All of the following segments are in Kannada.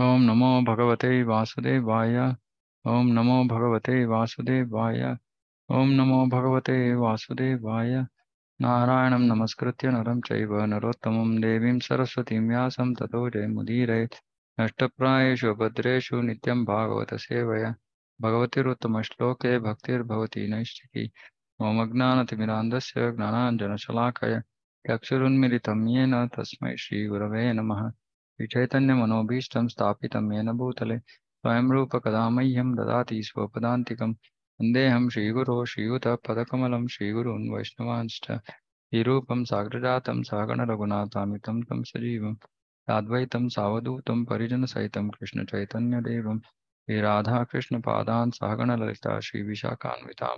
ओम नमो भगवते वासुदेवाय ओम नमो भगवते वासुदेवाय ओम नमो भगवते वासुदेवाय नारायण नमस्कृत्य नरं चैव नरोत्तमं देवीं सरस्वतीं व्यासं ततो भद्रेशु नि भागवत नित्यं भगवतीम भगवतिरुत्तमश्लोके भक्तिर्भवती नैश्चिकी ममज्ञानतिमिरान्धस्य ज्ञानाञ्जनशलाकय चक्षुरुन्मिलितं येन तस्म श्रीगुरव नमः मनोभीष्ट स्थापित येन भूतले स्वयं मह्यम ददाति स्वपदान्तिकं वंदेहम श्रीगुरो श्रीयुतः पदकमलं श्रीगुरून् वैष्णवांश्च श्रीरूपं साग्रजातं सागणरघुनाथामितं तं सजीवं साद्वैतं कृष्ण परिजनसहितं सहगण ललिता श्री विशाखान्विता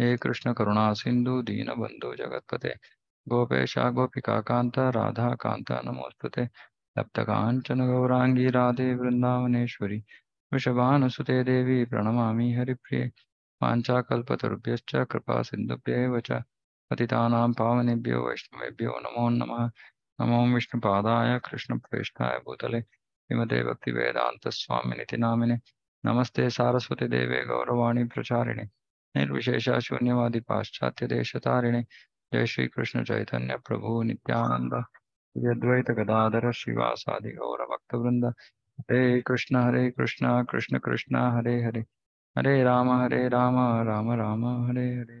हे सिंधु दीनबंधु जगत्पते गोपेशा गोपिकान्त राधाकान्त नमोऽस्तु ते तप्त कांचन गौरांगी राधे वृंदावनेश्वरी सुते देवी प्रणमा हरिप्रिय वाञ्छाकल्पतरुभ्यश्च कृपा सिंधुभ्य च पावनेभ्यो वैष्णवभ्यो नमो नम नमो विष्णुपादा कृष्ण प्रेषा भूतले वेदात स्वामी नामिने नमस्ते सारस्वती देवे गौरवाणी प्रचारिणे निर्विशेष शून्यवादी पाश्चात्य तारिणे जय श्री कृष्ण चैतन्य प्रभु निनंद ಯದ್ವೈತ ಗದಾಧರ ಶ್ರೀವಾಸಾದಿ ಗೌರ ಭಕ್ತವೃಂದ ಹರೇ ಕೃಷ್ಣ ಹರೇ ಕೃಷ್ಣ ಕೃಷ್ಣ ಕೃಷ್ಣ ಹರೇ ಹರೇ ಹರೇ ರಾಮ ಹರೇ ರಾಮ ರಾಮ ರಾಮ ಹರೇ ಹರೇ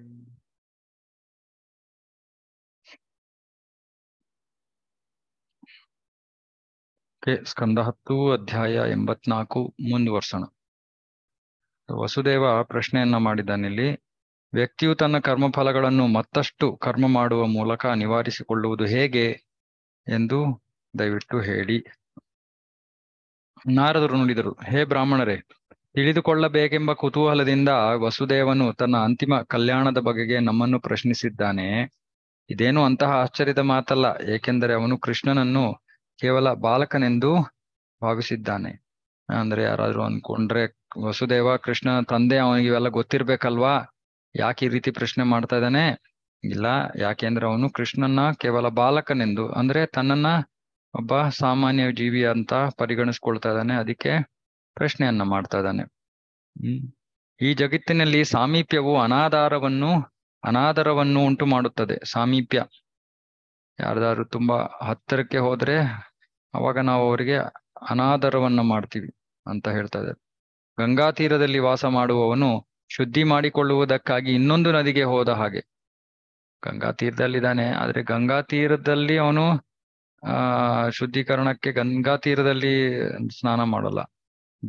ಸ್ಕಂದ ಹತ್ತು ಅಧ್ಯಾಯ ಎಂಬತ್ನಾಲ್ಕು ಮುಂದುವರ್ಸೋಣ ವಸುದೇವ ಪ್ರಶ್ನೆಯನ್ನ ಮಾಡಿದ್ದಾನಿಲ್ಲಿ ವ್ಯಕ್ತಿಯು ತನ್ನ ಕರ್ಮಫಲಗಳನ್ನು ಮತ್ತಷ್ಟು ಕರ್ಮ ಮಾಡುವ ಮೂಲಕ ನಿವಾರಿಸಿಕೊಳ್ಳುವುದು ಹೇಗೆ ಎಂದು ದಯವಿಟ್ಟು ಹೇಳಿ ನಾರದರು ನುಡಿದರು ಹೇ ಬ್ರಾಹ್ಮಣರೇ ತಿಳಿದುಕೊಳ್ಳಬೇಕೆಂಬ ಕುತೂಹಲದಿಂದ ವಸುದೇವನು ತನ್ನ ಅಂತಿಮ ಕಲ್ಯಾಣದ ಬಗೆಗೆ ನಮ್ಮನ್ನು ಪ್ರಶ್ನಿಸಿದ್ದಾನೆ ಇದೇನು ಅಂತಹ ಆಶ್ಚರ್ಯದ ಮಾತಲ್ಲ ಏಕೆಂದರೆ ಅವನು ಕೃಷ್ಣನನ್ನು ಕೇವಲ ಬಾಲಕನೆಂದು ಭಾವಿಸಿದ್ದಾನೆ ಅಂದ್ರೆ ಯಾರಾದ್ರೂ ಅನ್ಕೊಂಡ್ರೆ ವಸುದೇವ ಕೃಷ್ಣನ ತಂದೆ ಅವನಿಗೆ ಇವೆಲ್ಲ ಗೊತ್ತಿರ್ಬೇಕಲ್ವಾ ಯಾಕೆ ಈ ರೀತಿ ಪ್ರಶ್ನೆ ಮಾಡ್ತಾ ಇದ್ದಾನೆ ಇಲ್ಲ ಯಾಕೆಂದ್ರೆ ಅವನು ಕೃಷ್ಣನ ಕೇವಲ ಬಾಲಕನೆಂದು ಅಂದ್ರೆ ತನ್ನನ್ನ ಒಬ್ಬ ಸಾಮಾನ್ಯ ಜೀವಿ ಅಂತ ಪರಿಗಣಿಸ್ಕೊಳ್ತಾ ಇದ್ದಾನೆ ಅದಕ್ಕೆ ಪ್ರಶ್ನೆಯನ್ನ ಮಾಡ್ತಾ ಇದ್ದಾನೆ ಹ್ಮ್ ಈ ಜಗತ್ತಿನಲ್ಲಿ ಸಾಮೀಪ್ಯವು ಅನಾದಾರವನ್ನು ಅನಾದರವನ್ನು ಉಂಟು ಮಾಡುತ್ತದೆ ಸಾಮೀಪ್ಯ ಯಾರ್ದಾದ್ರು ತುಂಬಾ ಹತ್ತಿರಕ್ಕೆ ಹೋದ್ರೆ ಅವಾಗ ನಾವು ಅವರಿಗೆ ಅನಾದರವನ್ನ ಮಾಡ್ತೀವಿ ಅಂತ ಹೇಳ್ತಾ ಇದ್ದಾರೆ ಗಂಗಾ ತೀರದಲ್ಲಿ ವಾಸ ಮಾಡುವವನು ಶುದ್ಧಿ ಮಾಡಿಕೊಳ್ಳುವುದಕ್ಕಾಗಿ ಇನ್ನೊಂದು ನದಿಗೆ ಹೋದ ಹಾಗೆ ಗಂಗಾ ತೀರದಲ್ಲಿದ್ದಾನೆ ಆದ್ರೆ ಗಂಗಾ ತೀರದಲ್ಲಿ ಅವನು ಆ ಶುದ್ಧೀಕರಣಕ್ಕೆ ಗಂಗಾ ತೀರದಲ್ಲಿ ಸ್ನಾನ ಮಾಡಲ್ಲ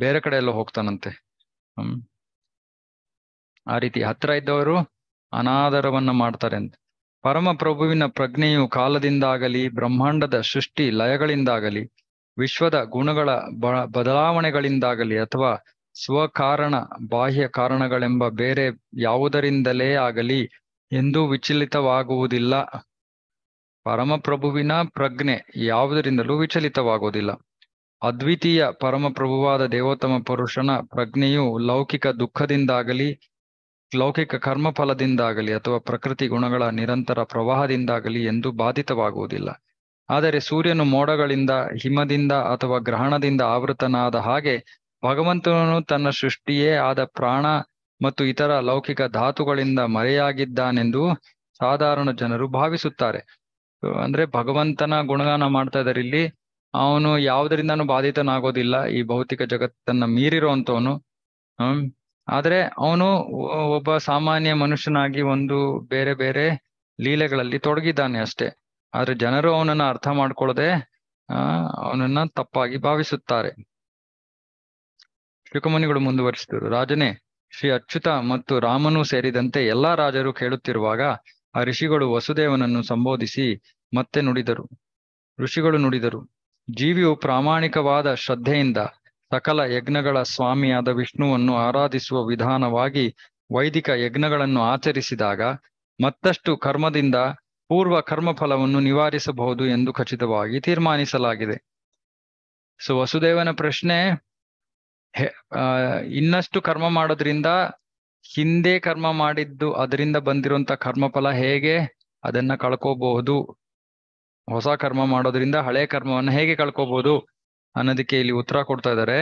ಬೇರೆ ಕಡೆ ಎಲ್ಲ ಹೋಗ್ತಾನಂತೆ ಹ್ಮ್ ಆ ರೀತಿ ಹತ್ರ ಇದ್ದವರು ಅನಾದರವನ್ನ ಮಾಡ್ತಾರೆ ಅಂತ ಪರಮ ಪ್ರಭುವಿನ ಪ್ರಜ್ಞೆಯು ಕಾಲದಿಂದಾಗಲಿ ಬ್ರಹ್ಮಾಂಡದ ಸೃಷ್ಟಿ ಲಯಗಳಿಂದಾಗಲಿ ವಿಶ್ವದ ಗುಣಗಳ ಬ ಬದಲಾವಣೆಗಳಿಂದಾಗಲಿ ಅಥವಾ ಸ್ವಕಾರಣ ಬಾಹ್ಯ ಕಾರಣಗಳೆಂಬ ಬೇರೆ ಯಾವುದರಿಂದಲೇ ಆಗಲಿ ಎಂದೂ ವಿಚಲಿತವಾಗುವುದಿಲ್ಲ ಪರಮಪ್ರಭುವಿನ ಪ್ರಜ್ಞೆ ಯಾವುದರಿಂದಲೂ ವಿಚಲಿತವಾಗುವುದಿಲ್ಲ ಅದ್ವಿತೀಯ ಪರಮಪ್ರಭುವಾದ ದೇವೋತ್ತಮ ಪುರುಷನ ಪ್ರಜ್ಞೆಯು ಲೌಕಿಕ ದುಃಖದಿಂದಾಗಲಿ ಲೌಕಿಕ ಕರ್ಮಫಲದಿಂದಾಗಲಿ ಅಥವಾ ಪ್ರಕೃತಿ ಗುಣಗಳ ನಿರಂತರ ಪ್ರವಾಹದಿಂದಾಗಲಿ ಎಂದು ಬಾಧಿತವಾಗುವುದಿಲ್ಲ ಆದರೆ ಸೂರ್ಯನು ಮೋಡಗಳಿಂದ ಹಿಮದಿಂದ ಅಥವಾ ಗ್ರಹಣದಿಂದ ಆವೃತನಾದ ಹಾಗೆ ಭಗವಂತನು ತನ್ನ ಸೃಷ್ಟಿಯೇ ಆದ ಪ್ರಾಣ ಮತ್ತು ಇತರ ಲೌಕಿಕ ಧಾತುಗಳಿಂದ ಮರೆಯಾಗಿದ್ದಾನೆಂದು ಸಾಧಾರಣ ಜನರು ಭಾವಿಸುತ್ತಾರೆ ಅಂದ್ರೆ ಭಗವಂತನ ಗುಣಗಾನ ಮಾಡ್ತಾ ಇದ್ದಾರೆ ಇಲ್ಲಿ ಅವನು ಯಾವುದರಿಂದನೂ ಬಾಧಿತನಾಗೋದಿಲ್ಲ ಈ ಭೌತಿಕ ಜಗತ್ತನ್ನ ಮೀರಿರುವಂತವನು ಹ್ಮ್ ಆದ್ರೆ ಅವನು ಒಬ್ಬ ಸಾಮಾನ್ಯ ಮನುಷ್ಯನಾಗಿ ಒಂದು ಬೇರೆ ಬೇರೆ ಲೀಲೆಗಳಲ್ಲಿ ತೊಡಗಿದ್ದಾನೆ ಅಷ್ಟೇ ಆದ್ರೆ ಜನರು ಅವನನ್ನ ಅರ್ಥ ಮಾಡ್ಕೊಳ್ಳದೆ ಆ ಅವನನ್ನ ತಪ್ಪಾಗಿ ಭಾವಿಸುತ್ತಾರೆ ಶಿವಕಮುನಿಗಳು ಮುಂದುವರಿಸಿದರು ರಾಜನೇ ಶ್ರೀ ಅಚ್ಯುತ ಮತ್ತು ರಾಮನು ಸೇರಿದಂತೆ ಎಲ್ಲಾ ರಾಜರು ಕೇಳುತ್ತಿರುವಾಗ ಆ ಋಷಿಗಳು ವಸುದೇವನನ್ನು ಸಂಬೋಧಿಸಿ ಮತ್ತೆ ನುಡಿದರು ಋಷಿಗಳು ನುಡಿದರು ಜೀವಿಯು ಪ್ರಾಮಾಣಿಕವಾದ ಶ್ರದ್ಧೆಯಿಂದ ಸಕಲ ಯಜ್ಞಗಳ ಸ್ವಾಮಿಯಾದ ವಿಷ್ಣುವನ್ನು ಆರಾಧಿಸುವ ವಿಧಾನವಾಗಿ ವೈದಿಕ ಯಜ್ಞಗಳನ್ನು ಆಚರಿಸಿದಾಗ ಮತ್ತಷ್ಟು ಕರ್ಮದಿಂದ ಪೂರ್ವ ಕರ್ಮಫಲವನ್ನು ನಿವಾರಿಸಬಹುದು ಎಂದು ಖಚಿತವಾಗಿ ತೀರ್ಮಾನಿಸಲಾಗಿದೆ ಸೊ ವಸುದೇವನ ಪ್ರಶ್ನೆ ಇನ್ನಷ್ಟು ಕರ್ಮ ಮಾಡೋದ್ರಿಂದ ಹಿಂದೆ ಕರ್ಮ ಮಾಡಿದ್ದು ಅದರಿಂದ ಬಂದಿರುವಂತ ಕರ್ಮಫಲ ಹೇಗೆ ಅದನ್ನ ಕಳ್ಕೋಬಹುದು ಹೊಸ ಕರ್ಮ ಮಾಡೋದ್ರಿಂದ ಹಳೆ ಕರ್ಮವನ್ನ ಹೇಗೆ ಕಳ್ಕೋಬಹುದು ಅನ್ನೋದಕ್ಕೆ ಇಲ್ಲಿ ಉತ್ತರ ಕೊಡ್ತಾ ಇದ್ದಾರೆ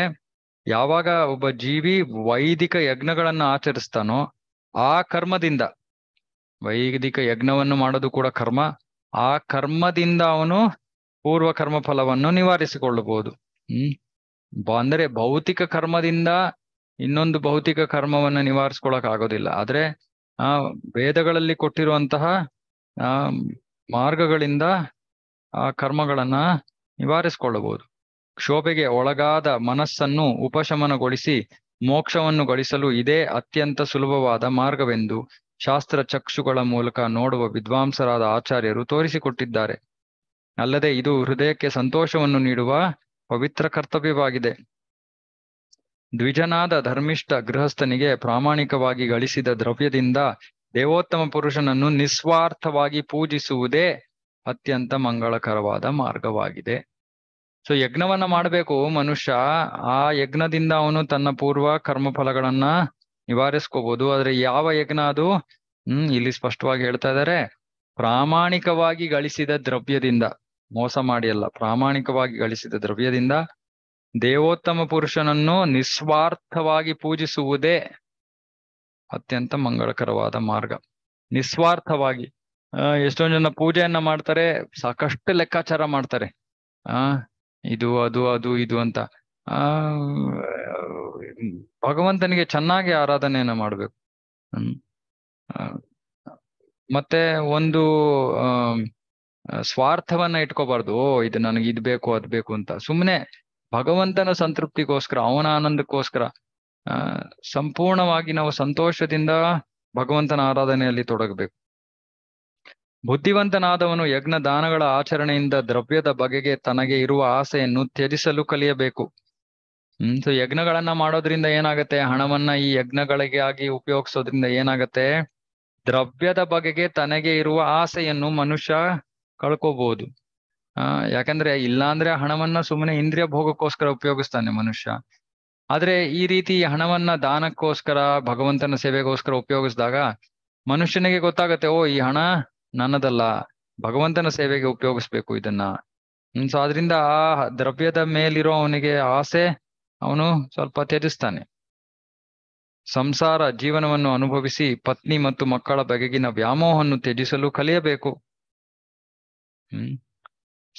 ಯಾವಾಗ ಒಬ್ಬ ಜೀವಿ ವೈದಿಕ ಯಜ್ಞಗಳನ್ನು ಆಚರಿಸ್ತಾನೋ ಆ ಕರ್ಮದಿಂದ ವೈದಿಕ ಯಜ್ಞವನ್ನು ಮಾಡೋದು ಕೂಡ ಕರ್ಮ ಆ ಕರ್ಮದಿಂದ ಅವನು ಪೂರ್ವ ಕರ್ಮ ಫಲವನ್ನು ನಿವಾರಿಸಿಕೊಳ್ಳಬಹುದು ಹ್ಮ್ ಅಂದರೆ ಭೌತಿಕ ಕರ್ಮದಿಂದ ಇನ್ನೊಂದು ಭೌತಿಕ ಕರ್ಮವನ್ನು ನಿವಾರಿಸ್ಕೊಳಕ್ ಆಗೋದಿಲ್ಲ ಆದ್ರೆ ಆ ವೇದಗಳಲ್ಲಿ ಕೊಟ್ಟಿರುವಂತಹ ಆ ಮಾರ್ಗಗಳಿಂದ ಆ ಕರ್ಮಗಳನ್ನ ನಿವಾರಿಸ್ಕೊಳ್ಳಬಹುದು ಕ್ಷೋಭೆಗೆ ಒಳಗಾದ ಮನಸ್ಸನ್ನು ಉಪಶಮನಗೊಳಿಸಿ ಮೋಕ್ಷವನ್ನು ಗಳಿಸಲು ಇದೇ ಅತ್ಯಂತ ಸುಲಭವಾದ ಮಾರ್ಗವೆಂದು ಶಾಸ್ತ್ರ ಚಕ್ಷುಗಳ ಮೂಲಕ ನೋಡುವ ವಿದ್ವಾಂಸರಾದ ಆಚಾರ್ಯರು ತೋರಿಸಿಕೊಟ್ಟಿದ್ದಾರೆ ಅಲ್ಲದೆ ಇದು ಹೃದಯಕ್ಕೆ ಸಂತೋಷವನ್ನು ನೀಡುವ ಪವಿತ್ರ ಕರ್ತವ್ಯವಾಗಿದೆ ದ್ವಿಜನಾದ ಧರ್ಮಿಷ್ಠ ಗೃಹಸ್ಥನಿಗೆ ಪ್ರಾಮಾಣಿಕವಾಗಿ ಗಳಿಸಿದ ದ್ರವ್ಯದಿಂದ ದೇವೋತ್ತಮ ಪುರುಷನನ್ನು ನಿಸ್ವಾರ್ಥವಾಗಿ ಪೂಜಿಸುವುದೇ ಅತ್ಯಂತ ಮಂಗಳಕರವಾದ ಮಾರ್ಗವಾಗಿದೆ ಸೊ ಯಜ್ಞವನ್ನ ಮಾಡಬೇಕು ಮನುಷ್ಯ ಆ ಯಜ್ಞದಿಂದ ಅವನು ತನ್ನ ಪೂರ್ವ ಕರ್ಮಫಲಗಳನ್ನ ನಿವಾರಿಸ್ಕೋಬಹುದು ಆದ್ರೆ ಯಾವ ಯಜ್ಞ ಅದು ಹ್ಮ್ ಇಲ್ಲಿ ಸ್ಪಷ್ಟವಾಗಿ ಹೇಳ್ತಾ ಇದ್ದಾರೆ ಪ್ರಾಮಾಣಿಕವಾಗಿ ಗಳಿಸಿದ ದ್ರವ್ಯದಿಂದ ಮೋಸ ಮಾಡಿಯಲ್ಲ ಪ್ರಾಮಾಣಿಕವಾಗಿ ಗಳಿಸಿದ ದ್ರವ್ಯದಿಂದ ದೇವೋತ್ತಮ ಪುರುಷನನ್ನು ನಿಸ್ವಾರ್ಥವಾಗಿ ಪೂಜಿಸುವುದೇ ಅತ್ಯಂತ ಮಂಗಳಕರವಾದ ಮಾರ್ಗ ನಿಸ್ವಾರ್ಥವಾಗಿ ಎಷ್ಟೊಂದು ಜನ ಪೂಜೆಯನ್ನ ಮಾಡ್ತಾರೆ ಸಾಕಷ್ಟು ಲೆಕ್ಕಾಚಾರ ಮಾಡ್ತಾರೆ ಆ ಇದು ಅದು ಅದು ಇದು ಅಂತ ಆ ಭಗವಂತನಿಗೆ ಚೆನ್ನಾಗಿ ಆರಾಧನೆಯನ್ನ ಮಾಡ್ಬೇಕು ಮತ್ತೆ ಒಂದು ಸ್ವಾರ್ಥವನ್ನ ಇಟ್ಕೋಬಾರ್ದು ಇದು ನನಗೆ ಇದ್ ಬೇಕು ಅದ್ ಬೇಕು ಅಂತ ಸುಮ್ಮನೆ ಭಗವಂತನ ಸಂತೃಪ್ತಿಗೋಸ್ಕರ ಅವನ ಆನಂದಕ್ಕೋಸ್ಕರ ಆ ಸಂಪೂರ್ಣವಾಗಿ ನಾವು ಸಂತೋಷದಿಂದ ಭಗವಂತನ ಆರಾಧನೆಯಲ್ಲಿ ತೊಡಗಬೇಕು ಬುದ್ಧಿವಂತನಾದವನು ಯಜ್ಞ ದಾನಗಳ ಆಚರಣೆಯಿಂದ ದ್ರವ್ಯದ ಬಗೆಗೆ ತನಗೆ ಇರುವ ಆಸೆಯನ್ನು ತ್ಯಜಿಸಲು ಕಲಿಯಬೇಕು ಹ್ಮ್ ಸೊ ಯಜ್ಞಗಳನ್ನ ಮಾಡೋದ್ರಿಂದ ಏನಾಗತ್ತೆ ಹಣವನ್ನ ಈ ಯಜ್ಞಗಳಿಗೆ ಆಗಿ ಉಪಯೋಗಿಸೋದ್ರಿಂದ ಏನಾಗತ್ತೆ ದ್ರವ್ಯದ ಬಗೆಗೆ ತನಗೆ ಇರುವ ಆಸೆಯನ್ನು ಮನುಷ್ಯ ಕಳ್ಕೋಬಹುದು ಆ ಯಾಕಂದ್ರೆ ಇಲ್ಲಾಂದ್ರೆ ಹಣವನ್ನ ಸುಮ್ಮನೆ ಇಂದ್ರಿಯ ಭೋಗಕ್ಕೋಸ್ಕರ ಉಪಯೋಗಿಸ್ತಾನೆ ಮನುಷ್ಯ ಆದ್ರೆ ಈ ರೀತಿ ಹಣವನ್ನ ದಾನಕ್ಕೋಸ್ಕರ ಭಗವಂತನ ಸೇವೆಗೋಸ್ಕರ ಉಪಯೋಗಿಸಿದಾಗ ಮನುಷ್ಯನಿಗೆ ಗೊತ್ತಾಗತ್ತೆ ಓ ಈ ಹಣ ನನ್ನದಲ್ಲ ಭಗವಂತನ ಸೇವೆಗೆ ಉಪಯೋಗಿಸ್ಬೇಕು ಇದನ್ನ ಸೊ ಅದರಿಂದ ಆ ದ್ರವ್ಯದ ಮೇಲಿರೋ ಅವನಿಗೆ ಆಸೆ ಅವನು ಸ್ವಲ್ಪ ತ್ಯಜಿಸ್ತಾನೆ ಸಂಸಾರ ಜೀವನವನ್ನು ಅನುಭವಿಸಿ ಪತ್ನಿ ಮತ್ತು ಮಕ್ಕಳ ಬಗೆಗಿನ ವ್ಯಾಮೋಹವನ್ನು ತ್ಯಜಿಸಲು ಕಲಿಯಬೇಕು ಹ್ಮ್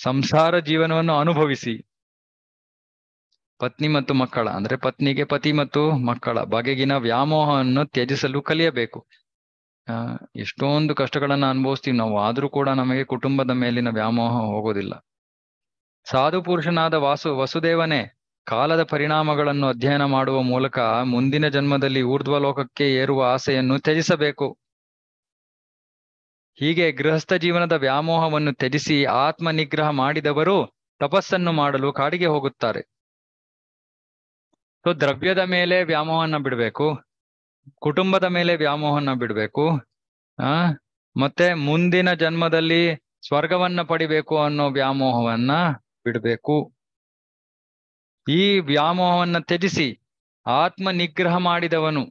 ಸಂಸಾರ ಜೀವನವನ್ನು ಅನುಭವಿಸಿ ಪತ್ನಿ ಮತ್ತು ಮಕ್ಕಳ ಅಂದ್ರೆ ಪತ್ನಿಗೆ ಪತಿ ಮತ್ತು ಮಕ್ಕಳ ಬಗೆಗಿನ ವ್ಯಾಮೋಹವನ್ನು ತ್ಯಜಿಸಲು ಕಲಿಯಬೇಕು ಎಷ್ಟೊಂದು ಕಷ್ಟಗಳನ್ನ ಅನುಭವಿಸ್ತೀವಿ ನಾವು ಆದ್ರೂ ಕೂಡ ನಮಗೆ ಕುಟುಂಬದ ಮೇಲಿನ ವ್ಯಾಮೋಹ ಹೋಗೋದಿಲ್ಲ ಸಾಧು ಪುರುಷನಾದ ವಾಸು ವಸುದೇವನೇ ಕಾಲದ ಪರಿಣಾಮಗಳನ್ನು ಅಧ್ಯಯನ ಮಾಡುವ ಮೂಲಕ ಮುಂದಿನ ಜನ್ಮದಲ್ಲಿ ಊರ್ಧ್ವಲೋಕಕ್ಕೆ ಏರುವ ಆಸೆಯನ್ನು ತ್ಯಜಿಸಬೇಕು ಹೀಗೆ ಗೃಹಸ್ಥ ಜೀವನದ ವ್ಯಾಮೋಹವನ್ನು ತ್ಯಜಿಸಿ ಆತ್ಮ ನಿಗ್ರಹ ಮಾಡಿದವರು ತಪಸ್ಸನ್ನು ಮಾಡಲು ಕಾಡಿಗೆ ಹೋಗುತ್ತಾರೆ ಸೊ ದ್ರವ್ಯದ ಮೇಲೆ ವ್ಯಾಮೋಹನ ಬಿಡಬೇಕು ಕುಟುಂಬದ ಮೇಲೆ ವ್ಯಾಮೋಹನ ಬಿಡಬೇಕು ಆ ಮತ್ತೆ ಮುಂದಿನ ಜನ್ಮದಲ್ಲಿ ಸ್ವರ್ಗವನ್ನ ಪಡಿಬೇಕು ಅನ್ನೋ ವ್ಯಾಮೋಹವನ್ನ ಬಿಡಬೇಕು ಈ ವ್ಯಾಮೋಹವನ್ನ ತ್ಯಜಿಸಿ ಆತ್ಮ ನಿಗ್ರಹ ಮಾಡಿದವನು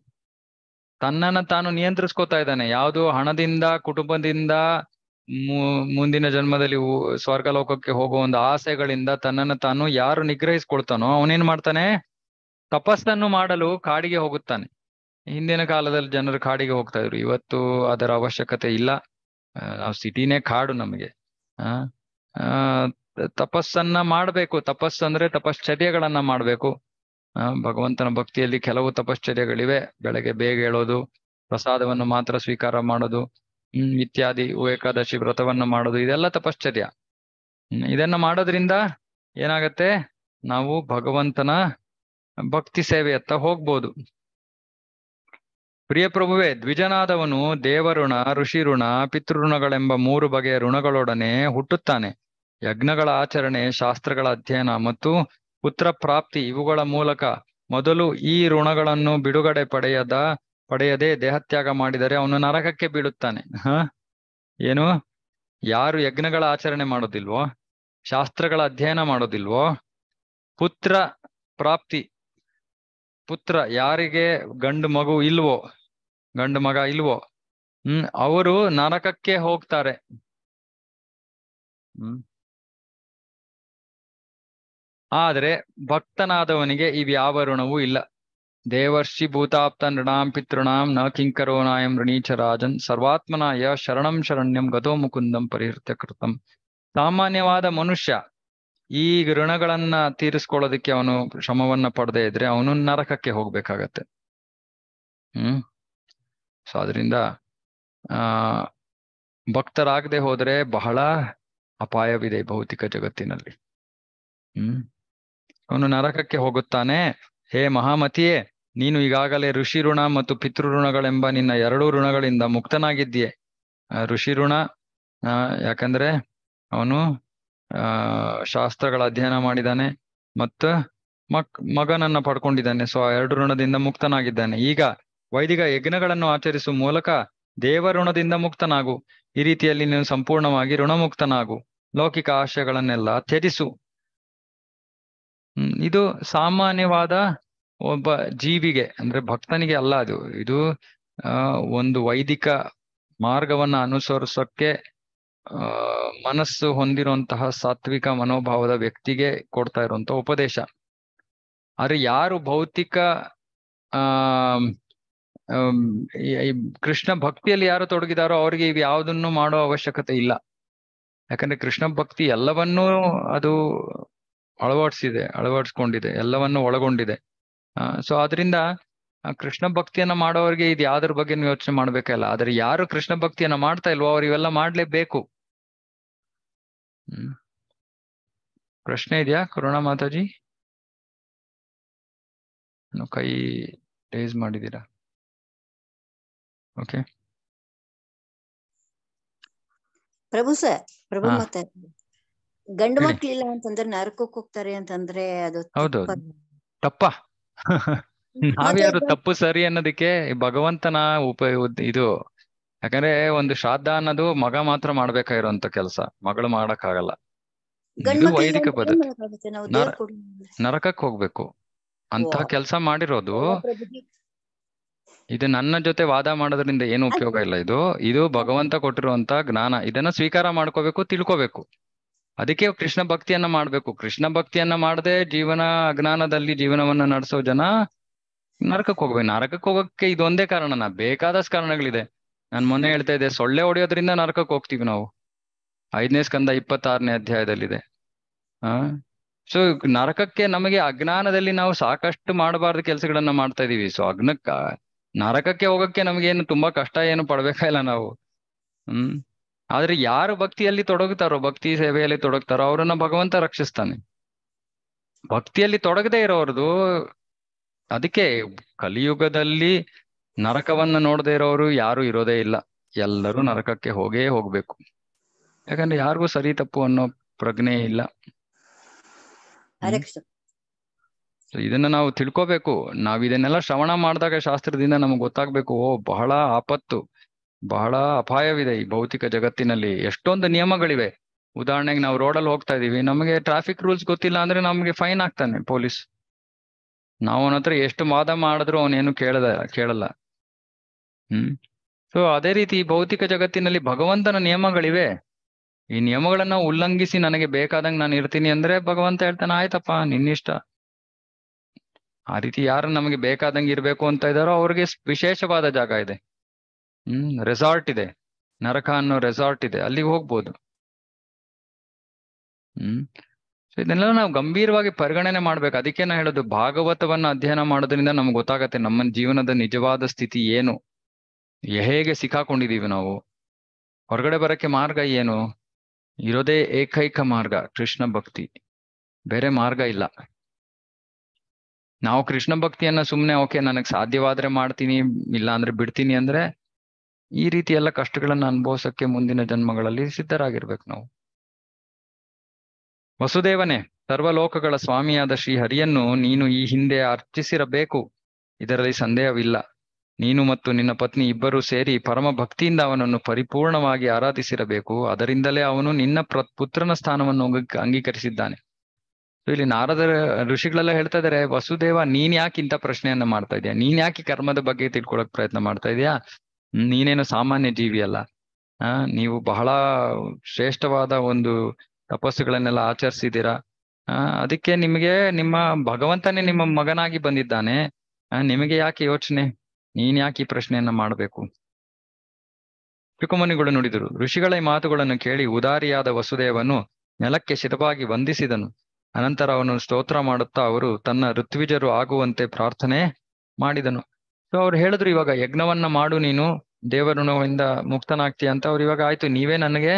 ತನ್ನನ್ನ ತಾನು ನಿಯಂತ್ರಿಸ್ಕೋತಾ ಇದ್ದಾನೆ ಯಾವುದು ಹಣದಿಂದ ಕುಟುಂಬದಿಂದ ಮುಂದಿನ ಜನ್ಮದಲ್ಲಿ ಸ್ವರ್ಗ ಲೋಕಕ್ಕೆ ಹೋಗೋ ಒಂದು ಆಸೆಗಳಿಂದ ತನ್ನನ್ನು ತಾನು ಯಾರು ನಿಗ್ರಹಿಸ್ಕೊಳ್ತಾನೋ ಅವನೇನ್ ಮಾಡ್ತಾನೆ ತಪಸ್ಸನ್ನು ಮಾಡಲು ಕಾಡಿಗೆ ಹೋಗುತ್ತಾನೆ ಹಿಂದಿನ ಕಾಲದಲ್ಲಿ ಜನರು ಕಾಡಿಗೆ ಹೋಗ್ತಾ ಇದ್ರು ಇವತ್ತು ಅದರ ಅವಶ್ಯಕತೆ ಇಲ್ಲ ನಾವು ಸಿಟಿನೇ ಕಾಡು ನಮಗೆ ಆ ತಪಸ್ಸನ್ನ ಮಾಡಬೇಕು ತಪಸ್ಸಂದ್ರೆ ತಪಶ್ಚರ್ಯಗಳನ್ನ ಮಾಡಬೇಕು ಭಗವಂತನ ಭಕ್ತಿಯಲ್ಲಿ ಕೆಲವು ತಪಶ್ಚರ್ಯಗಳಿವೆ ಬೆಳಗ್ಗೆ ಬೇಗ ಹೇಳೋದು ಪ್ರಸಾದವನ್ನು ಮಾತ್ರ ಸ್ವೀಕಾರ ಮಾಡೋದು ಇತ್ಯಾದಿ ಏಕಾದಶಿ ವ್ರತವನ್ನು ಮಾಡೋದು ಇದೆಲ್ಲ ತಪಶ್ಚರ್ಯ ಇದನ್ನ ಮಾಡೋದ್ರಿಂದ ಏನಾಗತ್ತೆ ನಾವು ಭಗವಂತನ ಭಕ್ತಿ ಸೇವೆಯತ್ತ ಹೋಗ್ಬೋದು ಪ್ರಿಯ ಪ್ರಭುವೆ ದ್ವಿಜನಾದವನು ದೇವಋಣ ಋಷಿ ಋಣ ಪಿತೃಋಣಗಳೆಂಬ ಮೂರು ಬಗೆಯ ಋಣಗಳೊಡನೆ ಹುಟ್ಟುತ್ತಾನೆ ಯಜ್ಞಗಳ ಆಚರಣೆ ಶಾಸ್ತ್ರಗಳ ಅಧ್ಯಯನ ಮತ್ತು ಪುತ್ರ ಪ್ರಾಪ್ತಿ ಇವುಗಳ ಮೂಲಕ ಮೊದಲು ಈ ಋಣಗಳನ್ನು ಬಿಡುಗಡೆ ಪಡೆಯದ ಪಡೆಯದೆ ದೇಹತ್ಯಾಗ ಮಾಡಿದರೆ ಅವನು ನರಕಕ್ಕೆ ಬೀಳುತ್ತಾನೆ ಹ ಏನು ಯಾರು ಯಜ್ಞಗಳ ಆಚರಣೆ ಮಾಡೋದಿಲ್ವೋ ಶಾಸ್ತ್ರಗಳ ಅಧ್ಯಯನ ಮಾಡೋದಿಲ್ವೋ ಪುತ್ರ ಪ್ರಾಪ್ತಿ ಪುತ್ರ ಯಾರಿಗೆ ಗಂಡು ಮಗು ಇಲ್ವೋ ಗಂಡು ಮಗ ಇಲ್ವೋ ಹ್ಮ್ ಅವರು ನರಕಕ್ಕೆ ಹೋಗ್ತಾರೆ ಹ್ಮ್ ಆದರೆ ಭಕ್ತನಾದವನಿಗೆ ಇವ್ಯಾವ ಋಣವೂ ಇಲ್ಲ ದೇವರ್ಷಿ ಭೂತಾಪ್ತ ನೃಣಾಂ ಪಿತೃಣಾಂ ನ ಕಿಂಕರೋ ಋಣೀಚ ರಾಜನ್ ಸರ್ವಾತ್ಮನಾಯ ಶರಣಂ ಶರಣ್ಯಂ ಗತೋ ಮುಕುಂದಂ ಪರಿಹೃತ್ಯ ಕೃತಂ ಸಾಮಾನ್ಯವಾದ ಮನುಷ್ಯ ಈ ಋಣಗಳನ್ನ ತೀರಿಸ್ಕೊಳ್ಳೋದಕ್ಕೆ ಅವನು ಶ್ರಮವನ್ನ ಪಡೆದೇ ಇದ್ರೆ ಅವನು ನರಕಕ್ಕೆ ಹೋಗ್ಬೇಕಾಗತ್ತೆ ಹ್ಮ್ ಸೊ ಅದರಿಂದ ಆ ಭಕ್ತರಾಗದೆ ಹೋದ್ರೆ ಬಹಳ ಅಪಾಯವಿದೆ ಭೌತಿಕ ಜಗತ್ತಿನಲ್ಲಿ ಹ್ಮ್ ಅವನು ನರಕಕ್ಕೆ ಹೋಗುತ್ತಾನೆ ಹೇ ಮಹಾಮತಿಯೇ ನೀನು ಈಗಾಗಲೇ ಋಷಿ ಋಣ ಮತ್ತು ಪಿತೃ ಋಣಗಳೆಂಬ ನಿನ್ನ ಎರಡು ಋಣಗಳಿಂದ ಮುಕ್ತನಾಗಿದ್ದೀಯೆ ಋಷಿ ಋಣ ಯಾಕಂದ್ರೆ ಅವನು ಆ ಶಾಸ್ತ್ರಗಳ ಅಧ್ಯಯನ ಮಾಡಿದಾನೆ ಮತ್ತು ಮಕ್ ಮಗನನ್ನ ಪಡ್ಕೊಂಡಿದ್ದಾನೆ ಸೊ ಆ ಎರಡು ಋಣದಿಂದ ಮುಕ್ತನಾಗಿದ್ದಾನೆ ಈಗ ವೈದಿಕ ಯಜ್ಞಗಳನ್ನು ಆಚರಿಸುವ ಮೂಲಕ ದೇವ ಋಣದಿಂದ ಮುಕ್ತನಾಗು ಈ ರೀತಿಯಲ್ಲಿ ನೀನು ಸಂಪೂರ್ಣವಾಗಿ ಋಣಮುಕ್ತನಾಗು ಲೌಕಿಕ ಆಶಯಗಳನ್ನೆಲ್ಲ ತ್ಯಜಿಸು ಇದು ಸಾಮಾನ್ಯವಾದ ಒಬ್ಬ ಜೀವಿಗೆ ಅಂದ್ರೆ ಭಕ್ತನಿಗೆ ಅಲ್ಲ ಅದು ಇದು ಒಂದು ವೈದಿಕ ಮಾರ್ಗವನ್ನ ಅನುಸರಿಸೋಕ್ಕೆ ಮನಸ್ಸು ಹೊಂದಿರುವಂತಹ ಸಾತ್ವಿಕ ಮನೋಭಾವದ ವ್ಯಕ್ತಿಗೆ ಕೊಡ್ತಾ ಇರುವಂತಹ ಉಪದೇಶ ಆದ್ರೆ ಯಾರು ಭೌತಿಕ ಆ ಕೃಷ್ಣ ಭಕ್ತಿಯಲ್ಲಿ ಯಾರು ತೊಡಗಿದಾರೋ ಅವ್ರಿಗೆ ಇವ್ ಯಾವುದನ್ನು ಮಾಡೋ ಅವಶ್ಯಕತೆ ಇಲ್ಲ ಯಾಕಂದ್ರೆ ಕೃಷ್ಣ ಭಕ್ತಿ ಎಲ್ಲವನ್ನೂ ಅದು ಅಳವಡಿಸಿದೆ ಅಳವಡಿಸ್ಕೊಂಡಿದೆ ಎಲ್ಲವನ್ನು ಒಳಗೊಂಡಿದೆ ಸೊ ಅದರಿಂದ ಕೃಷ್ಣ ಭಕ್ತಿಯನ್ನ ಮಾಡೋರಿಗೆ ಇದು ಯಾವ್ದ್ರ ಬಗ್ಗೆ ಯೋಚನೆ ಮಾಡ್ಬೇಕಲ್ಲ ಆದ್ರೆ ಯಾರು ಕೃಷ್ಣ ಭಕ್ತಿಯನ್ನ ಮಾಡ್ತಾ ಇಲ್ವೋ ಅವ್ರು ಇವೆಲ್ಲ ಮಾಡ್ಲೇಬೇಕು ಪ್ರಶ್ನೆ ಇದೆಯಾ ಕರುಣಾ ಮಾತಾಜಿ ಕೈ ರೇಸ್ ಮಾಡಿದೀರಾ ಓಕೆ ಪ್ರಭು ಸರ್ ಪ್ರಭು ಮಾತಾಡ್ತೀನಿ ಗಂಡು ಇಲ್ಲ ಅಂತಂದ್ರೆ ನರಕಕ್ಕೆ ಹೋಗ್ತಾರೆ ಅಂತಂದ್ರೆ ಅದು ತಪ್ಪ ನಾವ್ಯಾರು ತಪ್ಪು ಸರಿ ಅನ್ನೋದಕ್ಕೆ ಭಗವಂತನ ಉಪಯೋಗ ಇದು ಯಾಕಂದ್ರೆ ಒಂದು ಶ್ರಾದ್ದ ಅನ್ನೋದು ಮಗ ಮಾತ್ರ ಮಾಡ್ಬೇಕಾಗಿರುವಂತ ಕೆಲಸ ಮಗಳು ಮಾಡಕ್ ಆಗಲ್ಲ ವೈದಿಕ ಪದ್ಧತಿ ನರಕಕ್ ಹೋಗ್ಬೇಕು ಅಂತ ಕೆಲಸ ಮಾಡಿರೋದು ಇದು ನನ್ನ ಜೊತೆ ವಾದ ಮಾಡೋದ್ರಿಂದ ಏನು ಉಪಯೋಗ ಇಲ್ಲ ಇದು ಇದು ಭಗವಂತ ಕೊಟ್ಟಿರುವಂತ ಜ್ಞಾನ ಇದನ್ನ ಸ್ವೀಕಾರ ಮಾಡ್ಕೋಬೇಕು ತಿಳ್ಕೋಬೇಕು ಅದಕ್ಕೆ ಕೃಷ್ಣ ಭಕ್ತಿಯನ್ನ ಮಾಡ್ಬೇಕು ಕೃಷ್ಣ ಭಕ್ತಿಯನ್ನ ಮಾಡದೆ ಜೀವನ ಅಜ್ಞಾನದಲ್ಲಿ ಜೀವನವನ್ನ ನಡೆಸೋ ಜನ ನರಕಕ್ಕೆ ಹೋಗ್ಬೇಕು ನರಕಕ್ಕೆ ಹೋಗೋಕ್ಕೆ ಇದೊಂದೇ ಕಾರಣನ ಬೇಕಾದಷ್ಟು ಕಾರಣಗಳಿದೆ ನಾನು ಮೊನ್ನೆ ಹೇಳ್ತಾ ಇದ್ದೆ ಸೊಳ್ಳೆ ಹೊಡೆಯೋದ್ರಿಂದ ನರಕಕ್ಕೆ ಹೋಗ್ತೀವಿ ನಾವು ಐದನೇ ಸ್ಕಂದ ಇಪ್ಪತ್ತಾರನೇ ಅಧ್ಯಾಯದಲ್ಲಿದೆ ಆ ಸೊ ನರಕಕ್ಕೆ ನಮಗೆ ಅಜ್ಞಾನದಲ್ಲಿ ನಾವು ಸಾಕಷ್ಟು ಮಾಡಬಾರ್ದು ಕೆಲಸಗಳನ್ನ ಮಾಡ್ತಾ ಇದೀವಿ ಸೊ ಅಗ್ನಕ್ಕ ನರಕಕ್ಕೆ ಹೋಗಕ್ಕೆ ನಮ್ಗೆ ಏನು ತುಂಬಾ ಕಷ್ಟ ಏನು ಪಡ್ಬೇಕಾಯಿಲ್ಲ ನಾವು ಹ್ಮ್ ಆದ್ರೆ ಯಾರು ಭಕ್ತಿಯಲ್ಲಿ ತೊಡಗುತ್ತಾರೋ ಭಕ್ತಿ ಸೇವೆಯಲ್ಲಿ ತೊಡಗ್ತಾರೋ ಅವರನ್ನ ಭಗವಂತ ರಕ್ಷಿಸ್ತಾನೆ ಭಕ್ತಿಯಲ್ಲಿ ತೊಡಗದೆ ಇರೋರ್ದು ಅದಕ್ಕೆ ಕಲಿಯುಗದಲ್ಲಿ ನರಕವನ್ನ ನೋಡದೆ ಇರೋರು ಯಾರು ಇರೋದೇ ಇಲ್ಲ ಎಲ್ಲರೂ ನರಕಕ್ಕೆ ಹೋಗೇ ಹೋಗ್ಬೇಕು ಯಾಕಂದ್ರೆ ಯಾರಿಗೂ ಸರಿ ತಪ್ಪು ಅನ್ನೋ ಪ್ರಜ್ಞೆ ಇಲ್ಲ ಇದನ್ನ ನಾವು ತಿಳ್ಕೋಬೇಕು ನಾವ್ ಇದನ್ನೆಲ್ಲ ಶ್ರವಣ ಮಾಡಿದಾಗ ಶಾಸ್ತ್ರದಿಂದ ನಮ್ಗೆ ಗೊತ್ತಾಗ್ಬೇಕು ಓ ಬಹಳ ಆಪತ್ತು ಬಹಳ ಅಪಾಯವಿದೆ ಈ ಭೌತಿಕ ಜಗತ್ತಿನಲ್ಲಿ ಎಷ್ಟೊಂದು ನಿಯಮಗಳಿವೆ ಉದಾಹರಣೆಗೆ ನಾವು ರೋಡಲ್ಲಿ ಹೋಗ್ತಾ ಇದೀವಿ ನಮಗೆ ಟ್ರಾಫಿಕ್ ರೂಲ್ಸ್ ಗೊತ್ತಿಲ್ಲ ಅಂದ್ರೆ ನಮಗೆ ಫೈನ್ ಆಗ್ತಾನೆ ಪೊಲೀಸ್ ನಾವು ಅವನ ಹತ್ರ ಎಷ್ಟು ವಾದ ಮಾಡಿದ್ರು ಅವನೇನು ಕೇಳದ ಕೇಳಲ್ಲ ಹ್ಮ್ ಸೊ ಅದೇ ರೀತಿ ಭೌತಿಕ ಜಗತ್ತಿನಲ್ಲಿ ಭಗವಂತನ ನಿಯಮಗಳಿವೆ ಈ ನಿಯಮಗಳನ್ನ ಉಲ್ಲಂಘಿಸಿ ನನಗೆ ಬೇಕಾದಂಗೆ ನಾನು ಇರ್ತೀನಿ ಅಂದ್ರೆ ಭಗವಂತ ಹೇಳ್ತಾನೆ ಆಯ್ತಪ್ಪ ನಿನ್ನಿಷ್ಟ ಆ ರೀತಿ ಯಾರು ನಮಗೆ ಬೇಕಾದಂಗೆ ಇರಬೇಕು ಅಂತ ಇದ್ದಾರೋ ಅವ್ರಿಗೆ ವಿಶೇಷವಾದ ಜಾಗ ಇದೆ ಹ್ಮ್ ರೆಸಾರ್ಟ್ ಇದೆ ನರಕ ಅನ್ನೋ ರೆಸಾರ್ಟ್ ಇದೆ ಅಲ್ಲಿಗೆ ಹೋಗ್ಬೋದು ಹ್ಮ್ ಸೊ ಇದನ್ನೆಲ್ಲ ನಾವು ಗಂಭೀರವಾಗಿ ಪರಿಗಣನೆ ಮಾಡ್ಬೇಕು ಅದಕ್ಕೆ ನಾ ಹೇಳೋದು ಭಾಗವತವನ್ನ ಅಧ್ಯಯನ ಮಾಡೋದ್ರಿಂದ ನಮ್ಗೆ ಗೊತ್ತಾಗತ್ತೆ ನಮ್ಮ ಜೀವನದ ನಿಜವಾದ ಸ್ಥಿತಿ ಏನು ಹೇಗೆ ಸಿಕ್ಕಾಕೊಂಡಿದೀವಿ ನಾವು ಹೊರಗಡೆ ಬರಕ್ಕೆ ಮಾರ್ಗ ಏನು ಇರೋದೇ ಏಕೈಕ ಮಾರ್ಗ ಕೃಷ್ಣ ಭಕ್ತಿ ಬೇರೆ ಮಾರ್ಗ ಇಲ್ಲ ನಾವು ಕೃಷ್ಣ ಭಕ್ತಿಯನ್ನ ಸುಮ್ಮನೆ ಓಕೆ ನನಗೆ ಸಾಧ್ಯವಾದ್ರೆ ಮಾಡ್ತೀನಿ ಇಲ್ಲ ಅಂದ್ರೆ ಬಿಡ್ತೀನಿ ಅಂದ್ರೆ ಈ ರೀತಿ ಎಲ್ಲ ಕಷ್ಟಗಳನ್ನು ಅನುಭವಿಸಕ್ಕೆ ಮುಂದಿನ ಜನ್ಮಗಳಲ್ಲಿ ಸಿದ್ಧರಾಗಿರ್ಬೇಕು ನಾವು ವಸುದೇವನೇ ಸರ್ವಲೋಕಗಳ ಸ್ವಾಮಿಯಾದ ಶ್ರೀ ಹರಿಯನ್ನು ನೀನು ಈ ಹಿಂದೆ ಅರ್ಚಿಸಿರಬೇಕು ಇದರಲ್ಲಿ ಸಂದೇಹವಿಲ್ಲ ನೀನು ಮತ್ತು ನಿನ್ನ ಪತ್ನಿ ಇಬ್ಬರೂ ಸೇರಿ ಪರಮ ಭಕ್ತಿಯಿಂದ ಅವನನ್ನು ಪರಿಪೂರ್ಣವಾಗಿ ಆರಾಧಿಸಿರಬೇಕು ಅದರಿಂದಲೇ ಅವನು ನಿನ್ನ ಪುತ್ರನ ಸ್ಥಾನವನ್ನು ಅಂಗೀಕರಿಸಿದ್ದಾನೆ ಇಲ್ಲಿ ನಾರದ ಋಷಿಗಳೆಲ್ಲ ಹೇಳ್ತಾ ಇದಾರೆ ವಸುದೇವ ನೀನ್ ಯಾಕೆ ಇಂಥ ಪ್ರಶ್ನೆಯನ್ನ ಮಾಡ್ತಾ ಇದೀಯಾ ನೀನ್ ಯಾಕೆ ಕರ್ಮದ ಬಗ್ಗೆ ತಿಳ್ಕೊಳಕ್ ಪ್ರಯತ್ನ ಮಾಡ್ತಾ ಇದೀಯಾ ನೀನೇನು ಸಾಮಾನ್ಯ ಜೀವಿ ಅಲ್ಲ ನೀವು ಬಹಳ ಶ್ರೇಷ್ಠವಾದ ಒಂದು ತಪಸ್ಸುಗಳನ್ನೆಲ್ಲ ಆಚರಿಸಿದ್ದೀರಾ ಅದಕ್ಕೆ ನಿಮಗೆ ನಿಮ್ಮ ಭಗವಂತನೇ ನಿಮ್ಮ ಮಗನಾಗಿ ಬಂದಿದ್ದಾನೆ ನಿಮಗೆ ಯಾಕೆ ಯೋಚನೆ ನೀನ್ ಯಾಕೆ ಈ ಪ್ರಶ್ನೆಯನ್ನ ಮಾಡಬೇಕು ಪಿಕುಮನಿಗಳು ನುಡಿದರು ಋಷಿಗಳ ಮಾತುಗಳನ್ನು ಕೇಳಿ ಉದಾರಿಯಾದ ವಸುದೇವನು ನೆಲಕ್ಕೆ ಶಿರವಾಗಿ ವಂದಿಸಿದನು ಅನಂತರ ಅವನು ಸ್ತೋತ್ರ ಮಾಡುತ್ತಾ ಅವರು ತನ್ನ ಋತ್ವಿಜರು ಆಗುವಂತೆ ಪ್ರಾರ್ಥನೆ ಮಾಡಿದನು ಸೊ ಅವ್ರು ಹೇಳಿದ್ರು ಇವಾಗ ಯಜ್ಞವನ್ನ ಮಾಡು ನೀನು ದೇವರು ನೋವಿಂದ ಮುಕ್ತನಾಗ್ತೀಯ ಅಂತ ಅವ್ರು ಇವಾಗ ಆಯ್ತು ನೀವೇ ನನಗೆ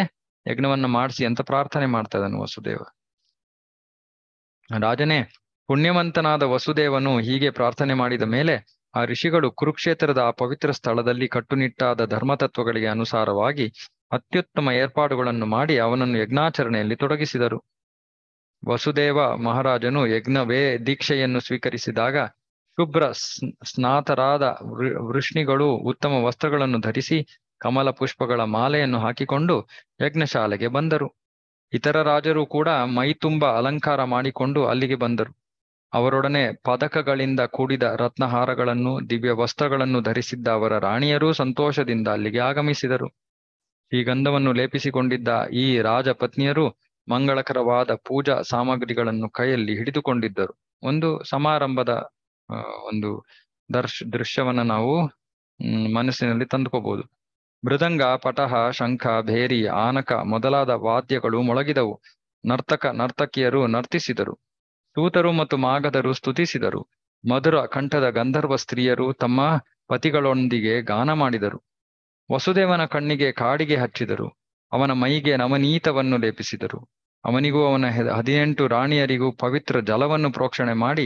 ಯಜ್ಞವನ್ನ ಮಾಡಿಸಿ ಅಂತ ಪ್ರಾರ್ಥನೆ ಮಾಡ್ತಾ ಇದ್ದಾನೆ ವಸುದೇವ ರಾಜನೇ ಪುಣ್ಯವಂತನಾದ ವಸುದೇವನು ಹೀಗೆ ಪ್ರಾರ್ಥನೆ ಮಾಡಿದ ಮೇಲೆ ಆ ಋಷಿಗಳು ಕುರುಕ್ಷೇತ್ರದ ಆ ಪವಿತ್ರ ಸ್ಥಳದಲ್ಲಿ ಕಟ್ಟುನಿಟ್ಟಾದ ಧರ್ಮತತ್ವಗಳಿಗೆ ಅನುಸಾರವಾಗಿ ಅತ್ಯುತ್ತಮ ಏರ್ಪಾಡುಗಳನ್ನು ಮಾಡಿ ಅವನನ್ನು ಯಜ್ಞಾಚರಣೆಯಲ್ಲಿ ತೊಡಗಿಸಿದರು ವಸುದೇವ ಮಹಾರಾಜನು ಯಜ್ಞವೇ ದೀಕ್ಷೆಯನ್ನು ಸ್ವೀಕರಿಸಿದಾಗ ಶುಭ್ರ ಸ್ನಾತರಾದ ವೃಷ್ಣಿಗಳು ಉತ್ತಮ ವಸ್ತ್ರಗಳನ್ನು ಧರಿಸಿ ಕಮಲ ಪುಷ್ಪಗಳ ಮಾಲೆಯನ್ನು ಹಾಕಿಕೊಂಡು ಯಜ್ಞಶಾಲೆಗೆ ಬಂದರು ಇತರ ರಾಜರು ಕೂಡ ಮೈತುಂಬ ಅಲಂಕಾರ ಮಾಡಿಕೊಂಡು ಅಲ್ಲಿಗೆ ಬಂದರು ಅವರೊಡನೆ ಪದಕಗಳಿಂದ ಕೂಡಿದ ರತ್ನಹಾರಗಳನ್ನು ದಿವ್ಯ ವಸ್ತ್ರಗಳನ್ನು ಧರಿಸಿದ್ದ ಅವರ ರಾಣಿಯರೂ ಸಂತೋಷದಿಂದ ಅಲ್ಲಿಗೆ ಆಗಮಿಸಿದರು ಈ ಗಂಧವನ್ನು ಲೇಪಿಸಿಕೊಂಡಿದ್ದ ಈ ರಾಜಪತ್ನಿಯರು ಮಂಗಳಕರವಾದ ಪೂಜಾ ಸಾಮಗ್ರಿಗಳನ್ನು ಕೈಯಲ್ಲಿ ಹಿಡಿದುಕೊಂಡಿದ್ದರು ಒಂದು ಸಮಾರಂಭದ ಒಂದು ದರ್ಶ ದೃಶ್ಯವನ್ನ ನಾವು ಮನಸ್ಸಿನಲ್ಲಿ ತಂದುಕೋಬಹುದು ಮೃದಂಗ ಪಟಹ ಶಂಖ ಭೇರಿ ಆನಕ ಮೊದಲಾದ ವಾದ್ಯಗಳು ಮೊಳಗಿದವು ನರ್ತಕ ನರ್ತಕಿಯರು ನರ್ತಿಸಿದರು ಸೂತರು ಮತ್ತು ಮಾಗದರು ಸ್ತುತಿಸಿದರು ಮಧುರ ಕಂಠದ ಗಂಧರ್ವ ಸ್ತ್ರೀಯರು ತಮ್ಮ ಪತಿಗಳೊಂದಿಗೆ ಗಾನ ಮಾಡಿದರು ವಸುದೇವನ ಕಣ್ಣಿಗೆ ಕಾಡಿಗೆ ಹಚ್ಚಿದರು ಅವನ ಮೈಗೆ ನವನೀತವನ್ನು ಲೇಪಿಸಿದರು ಅವನಿಗೂ ಅವನ ಹದಿನೆಂಟು ರಾಣಿಯರಿಗೂ ಪವಿತ್ರ ಜಲವನ್ನು ಪ್ರೋಕ್ಷಣೆ ಮಾಡಿ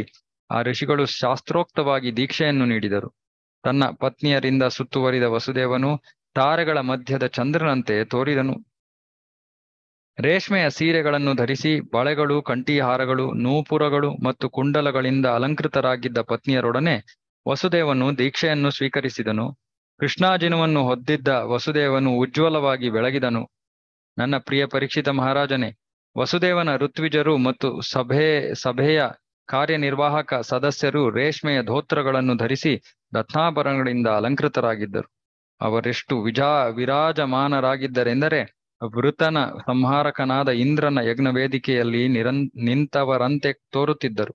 ಆ ಋಷಿಗಳು ಶಾಸ್ತ್ರೋಕ್ತವಾಗಿ ದೀಕ್ಷೆಯನ್ನು ನೀಡಿದರು ತನ್ನ ಪತ್ನಿಯರಿಂದ ಸುತ್ತುವರಿದ ವಸುದೇವನು ತಾರೆಗಳ ಮಧ್ಯದ ಚಂದ್ರನಂತೆ ತೋರಿದನು ರೇಷ್ಮೆಯ ಸೀರೆಗಳನ್ನು ಧರಿಸಿ ಬಳೆಗಳು ಕಂಠೀಹಾರಗಳು ನೂಪುರಗಳು ಮತ್ತು ಕುಂಡಲಗಳಿಂದ ಅಲಂಕೃತರಾಗಿದ್ದ ಪತ್ನಿಯರೊಡನೆ ವಸುದೇವನು ದೀಕ್ಷೆಯನ್ನು ಸ್ವೀಕರಿಸಿದನು ಕೃಷ್ಣಾಜಿನವನ್ನು ಹೊದ್ದಿದ್ದ ವಸುದೇವನು ಉಜ್ವಲವಾಗಿ ಬೆಳಗಿದನು ನನ್ನ ಪ್ರಿಯ ಪರೀಕ್ಷಿತ ಮಹಾರಾಜನೇ ವಸುದೇವನ ಋತ್ವಿಜರು ಮತ್ತು ಸಭೆ ಸಭೆಯ ಕಾರ್ಯನಿರ್ವಾಹಕ ಸದಸ್ಯರು ರೇಷ್ಮೆಯ ಧೋತ್ರಗಳನ್ನು ಧರಿಸಿ ರತ್ನಾಭರಣಗಳಿಂದ ಅಲಂಕೃತರಾಗಿದ್ದರು ಅವರೆಷ್ಟು ವಿಜಾ ವಿರಾಜಮಾನರಾಗಿದ್ದರೆಂದರೆ ವೃತನ ಸಂಹಾರಕನಾದ ಇಂದ್ರನ ಯಜ್ಞವೇದಿಕೆಯಲ್ಲಿ ನಿರಂ ನಿಂತವರಂತೆ ತೋರುತ್ತಿದ್ದರು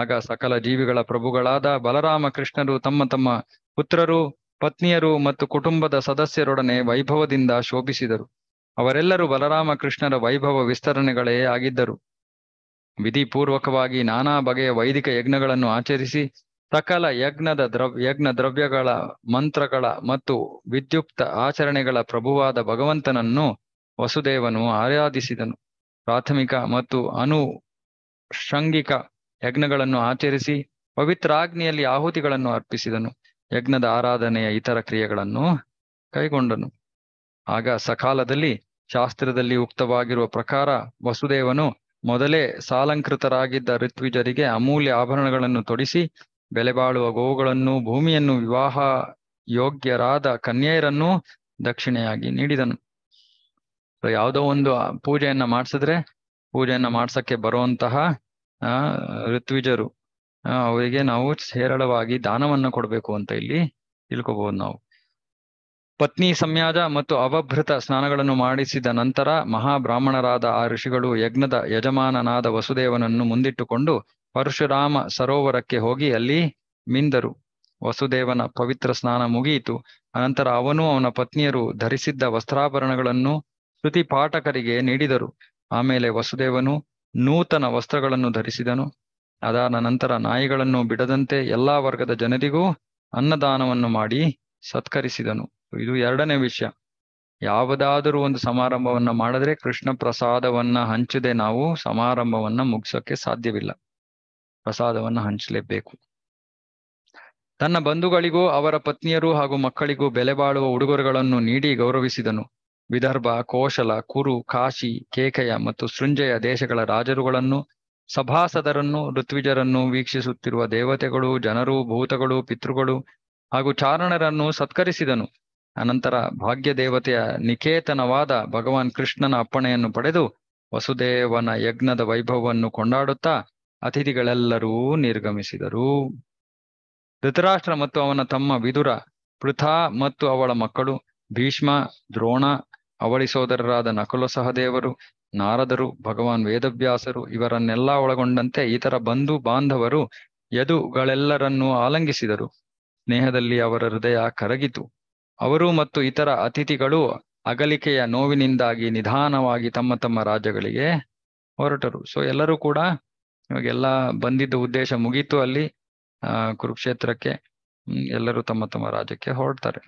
ಆಗ ಸಕಲ ಜೀವಿಗಳ ಪ್ರಭುಗಳಾದ ಬಲರಾಮ ಕೃಷ್ಣರು ತಮ್ಮ ತಮ್ಮ ಪುತ್ರರು ಪತ್ನಿಯರು ಮತ್ತು ಕುಟುಂಬದ ಸದಸ್ಯರೊಡನೆ ವೈಭವದಿಂದ ಶೋಭಿಸಿದರು ಅವರೆಲ್ಲರೂ ಬಲರಾಮ ಕೃಷ್ಣರ ವೈಭವ ವಿಸ್ತರಣೆಗಳೇ ಆಗಿದ್ದರು ವಿಧಿಪೂರ್ವಕವಾಗಿ ನಾನಾ ಬಗೆಯ ವೈದಿಕ ಯಜ್ಞಗಳನ್ನು ಆಚರಿಸಿ ಸಕಲ ಯಜ್ಞದ ದ್ರವ್ ಯಜ್ಞ ದ್ರವ್ಯಗಳ ಮಂತ್ರಗಳ ಮತ್ತು ವಿದ್ಯುಕ್ತ ಆಚರಣೆಗಳ ಪ್ರಭುವಾದ ಭಗವಂತನನ್ನು ವಸುದೇವನು ಆರಾಧಿಸಿದನು ಪ್ರಾಥಮಿಕ ಮತ್ತು ಅನುಷಂಗಿಕ ಯಜ್ಞಗಳನ್ನು ಆಚರಿಸಿ ಪವಿತ್ರಾಗ್ನಿಯಲ್ಲಿ ಆಹುತಿಗಳನ್ನು ಅರ್ಪಿಸಿದನು ಯಜ್ಞದ ಆರಾಧನೆಯ ಇತರ ಕ್ರಿಯೆಗಳನ್ನು ಕೈಗೊಂಡನು ಆಗ ಸಕಾಲದಲ್ಲಿ ಶಾಸ್ತ್ರದಲ್ಲಿ ಉಕ್ತವಾಗಿರುವ ಪ್ರಕಾರ ವಸುದೇವನು ಮೊದಲೇ ಸಾಲಂಕೃತರಾಗಿದ್ದ ಋತ್ವಿಜರಿಗೆ ಅಮೂಲ್ಯ ಆಭರಣಗಳನ್ನು ತೊಡಿಸಿ ಬಾಳುವ ಗೋವುಗಳನ್ನು ಭೂಮಿಯನ್ನು ವಿವಾಹ ಯೋಗ್ಯರಾದ ಕನ್ಯೆಯರನ್ನು ದಕ್ಷಿಣೆಯಾಗಿ ನೀಡಿದನು ಯಾವುದೋ ಒಂದು ಪೂಜೆಯನ್ನ ಮಾಡಿಸಿದ್ರೆ ಪೂಜೆಯನ್ನ ಮಾಡ್ಸಕ್ಕೆ ಬರುವಂತಹ ಆ ಋತ್ವಿಜರು ಅವರಿಗೆ ನಾವು ಹೇರಳವಾಗಿ ದಾನವನ್ನು ಕೊಡಬೇಕು ಅಂತ ಇಲ್ಲಿ ತಿಳ್ಕೊಬಹುದು ನಾವು ಪತ್ನಿ ಸಂಯಾಜ ಮತ್ತು ಅವಭೃತ ಸ್ನಾನಗಳನ್ನು ಮಾಡಿಸಿದ ನಂತರ ಮಹಾಬ್ರಾಹ್ಮಣರಾದ ಆ ಋಷಿಗಳು ಯಜ್ಞದ ಯಜಮಾನನಾದ ವಸುದೇವನನ್ನು ಮುಂದಿಟ್ಟುಕೊಂಡು ಪರಶುರಾಮ ಸರೋವರಕ್ಕೆ ಹೋಗಿ ಅಲ್ಲಿ ಮಿಂದರು ವಸುದೇವನ ಪವಿತ್ರ ಸ್ನಾನ ಮುಗಿಯಿತು ಅನಂತರ ಅವನು ಅವನ ಪತ್ನಿಯರು ಧರಿಸಿದ್ದ ವಸ್ತ್ರಾಭರಣಗಳನ್ನು ಶ್ರುತಿ ಪಾಠಕರಿಗೆ ನೀಡಿದರು ಆಮೇಲೆ ವಸುದೇವನು ನೂತನ ವಸ್ತ್ರಗಳನ್ನು ಧರಿಸಿದನು ಅದಾದ ನಂತರ ನಾಯಿಗಳನ್ನು ಬಿಡದಂತೆ ಎಲ್ಲಾ ವರ್ಗದ ಜನರಿಗೂ ಅನ್ನದಾನವನ್ನು ಮಾಡಿ ಸತ್ಕರಿಸಿದನು ಇದು ಎರಡನೇ ವಿಷಯ ಯಾವುದಾದರೂ ಒಂದು ಸಮಾರಂಭವನ್ನ ಮಾಡಿದ್ರೆ ಕೃಷ್ಣ ಪ್ರಸಾದವನ್ನ ಹಂಚದೆ ನಾವು ಸಮಾರಂಭವನ್ನ ಮುಗಿಸೋಕೆ ಸಾಧ್ಯವಿಲ್ಲ ಪ್ರಸಾದವನ್ನ ಹಂಚಲೇಬೇಕು ತನ್ನ ಬಂಧುಗಳಿಗೂ ಅವರ ಪತ್ನಿಯರು ಹಾಗೂ ಮಕ್ಕಳಿಗೂ ಬೆಲೆ ಬಾಳುವ ಉಡುಗೊರೆಗಳನ್ನು ನೀಡಿ ಗೌರವಿಸಿದನು ವಿದರ್ಭ ಕೋಶಲ ಕುರು ಕಾಶಿ ಕೇಕೆಯ ಮತ್ತು ಸೃಂಜಯ ದೇಶಗಳ ರಾಜರುಗಳನ್ನು ಸಭಾಸದರನ್ನು ಋತ್ವಿಜರನ್ನು ವೀಕ್ಷಿಸುತ್ತಿರುವ ದೇವತೆಗಳು ಜನರು ಭೂತಗಳು ಪಿತೃಗಳು ಹಾಗೂ ಚಾರಣರನ್ನು ಸತ್ಕರಿಸಿದನು ಅನಂತರ ಭಾಗ್ಯ ದೇವತೆಯ ನಿಕೇತನವಾದ ಭಗವಾನ್ ಕೃಷ್ಣನ ಅಪ್ಪಣೆಯನ್ನು ಪಡೆದು ವಸುದೇವನ ಯಜ್ಞದ ವೈಭವವನ್ನು ಕೊಂಡಾಡುತ್ತಾ ಅತಿಥಿಗಳೆಲ್ಲರೂ ನಿರ್ಗಮಿಸಿದರು ಧೃತರಾಷ್ಟ್ರ ಮತ್ತು ಅವನ ತಮ್ಮ ವಿದುರ ಪೃಥಾ ಮತ್ತು ಅವಳ ಮಕ್ಕಳು ಭೀಷ್ಮ ದ್ರೋಣ ಅವಳಿ ಸೋದರರಾದ ನಕುಲ ಸಹದೇವರು ನಾರದರು ಭಗವಾನ್ ವೇದವ್ಯಾಸರು ಇವರನ್ನೆಲ್ಲ ಒಳಗೊಂಡಂತೆ ಇತರ ಬಂಧು ಬಾಂಧವರು ಯದುಗಳೆಲ್ಲರನ್ನೂ ಆಲಂಗಿಸಿದರು ಸ್ನೇಹದಲ್ಲಿ ಅವರ ಹೃದಯ ಕರಗಿತು ಅವರು ಮತ್ತು ಇತರ ಅತಿಥಿಗಳು ಅಗಲಿಕೆಯ ನೋವಿನಿಂದಾಗಿ ನಿಧಾನವಾಗಿ ತಮ್ಮ ತಮ್ಮ ರಾಜ್ಯಗಳಿಗೆ ಹೊರಟರು ಸೊ ಎಲ್ಲರೂ ಕೂಡ ಇವಾಗೆಲ್ಲ ಬಂದಿದ್ದ ಉದ್ದೇಶ ಮುಗೀತು ಅಲ್ಲಿ ಕುರುಕ್ಷೇತ್ರಕ್ಕೆ ಎಲ್ಲರೂ ತಮ್ಮ ತಮ್ಮ ರಾಜ್ಯಕ್ಕೆ ಹೊರಡ್ತಾರೆ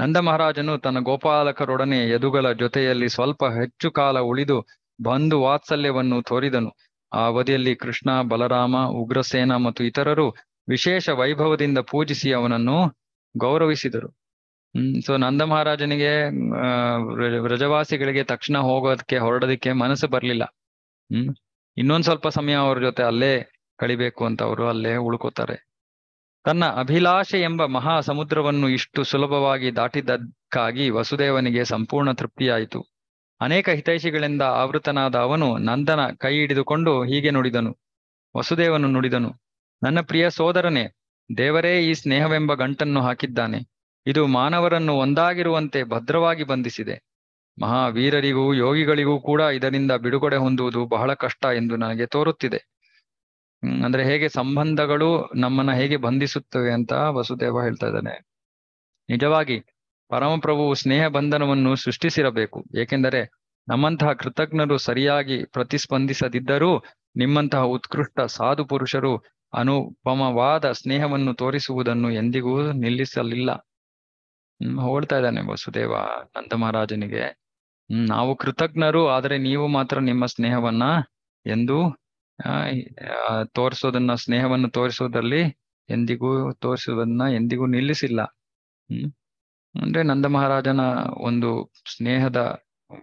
ನಂದ ಮಹಾರಾಜನು ತನ್ನ ಗೋಪಾಲಕರೊಡನೆ ಯದುಗಳ ಜೊತೆಯಲ್ಲಿ ಸ್ವಲ್ಪ ಹೆಚ್ಚು ಕಾಲ ಉಳಿದು ಬಂಧು ವಾತ್ಸಲ್ಯವನ್ನು ತೋರಿದನು ಆ ಅವಧಿಯಲ್ಲಿ ಕೃಷ್ಣ ಬಲರಾಮ ಉಗ್ರಸೇನ ಮತ್ತು ಇತರರು ವಿಶೇಷ ವೈಭವದಿಂದ ಪೂಜಿಸಿ ಅವನನ್ನು ಗೌರವಿಸಿದರು ಹ್ಮ್ ಸೊ ನಂದ ಮಹಾರಾಜನಿಗೆ ವ್ರಜವಾಸಿಗಳಿಗೆ ತಕ್ಷಣ ಹೋಗೋದಕ್ಕೆ ಹೊರಡೋದಕ್ಕೆ ಮನಸ್ಸು ಬರ್ಲಿಲ್ಲ ಹ್ಮ್ ಇನ್ನೊಂದ್ ಸ್ವಲ್ಪ ಸಮಯ ಅವ್ರ ಜೊತೆ ಅಲ್ಲೇ ಕಳಿಬೇಕು ಅಂತ ಅವರು ಅಲ್ಲೇ ಉಳ್ಕೋತಾರೆ ತನ್ನ ಅಭಿಲಾಷೆ ಎಂಬ ಮಹಾ ಸಮುದ್ರವನ್ನು ಇಷ್ಟು ಸುಲಭವಾಗಿ ದಾಟಿದ್ದಕ್ಕಾಗಿ ವಸುದೇವನಿಗೆ ಸಂಪೂರ್ಣ ತೃಪ್ತಿಯಾಯಿತು ಅನೇಕ ಹಿತೈಷಿಗಳಿಂದ ಆವೃತನಾದ ಅವನು ನಂದನ ಕೈ ಹಿಡಿದುಕೊಂಡು ಹೀಗೆ ನುಡಿದನು ವಸುದೇವನು ನುಡಿದನು ನನ್ನ ಪ್ರಿಯ ಸೋದರನೇ ದೇವರೇ ಈ ಸ್ನೇಹವೆಂಬ ಗಂಟನ್ನು ಹಾಕಿದ್ದಾನೆ ಇದು ಮಾನವರನ್ನು ಒಂದಾಗಿರುವಂತೆ ಭದ್ರವಾಗಿ ಬಂಧಿಸಿದೆ ಮಹಾವೀರರಿಗೂ ಯೋಗಿಗಳಿಗೂ ಕೂಡ ಇದರಿಂದ ಬಿಡುಗಡೆ ಹೊಂದುವುದು ಬಹಳ ಕಷ್ಟ ಎಂದು ನನಗೆ ತೋರುತ್ತಿದೆ ಅಂದ್ರೆ ಹೇಗೆ ಸಂಬಂಧಗಳು ನಮ್ಮನ್ನ ಹೇಗೆ ಬಂಧಿಸುತ್ತವೆ ಅಂತ ವಸುದೇವ ಹೇಳ್ತಾ ಇದ್ದಾನೆ ನಿಜವಾಗಿ ಪರಮಪ್ರಭು ಸ್ನೇಹ ಬಂಧನವನ್ನು ಸೃಷ್ಟಿಸಿರಬೇಕು ಏಕೆಂದರೆ ನಮ್ಮಂತಹ ಕೃತಜ್ಞರು ಸರಿಯಾಗಿ ಪ್ರತಿಸ್ಪಂದಿಸದಿದ್ದರೂ ನಿಮ್ಮಂತಹ ಉತ್ಕೃಷ್ಟ ಸಾಧು ಪುರುಷರು ಅನುಪಮವಾದ ಸ್ನೇಹವನ್ನು ತೋರಿಸುವುದನ್ನು ಎಂದಿಗೂ ನಿಲ್ಲಿಸಲಿಲ್ಲ ಹ್ಮ್ ಹೋಳ್ತಾ ಇದ್ದಾನೆ ವಸುದೇವ ನಂದ ಮಹಾರಾಜನಿಗೆ ನಾವು ಕೃತಜ್ಞರು ಆದರೆ ನೀವು ಮಾತ್ರ ನಿಮ್ಮ ಸ್ನೇಹವನ್ನ ಎಂದು ತೋರಿಸೋದನ್ನ ಸ್ನೇಹವನ್ನು ತೋರಿಸೋದ್ರಲ್ಲಿ ಎಂದಿಗೂ ತೋರಿಸೋದನ್ನ ಎಂದಿಗೂ ನಿಲ್ಲಿಸಿಲ್ಲ ಹ್ಮ್ ಅಂದ್ರೆ ನಂದ ಮಹಾರಾಜನ ಒಂದು ಸ್ನೇಹದ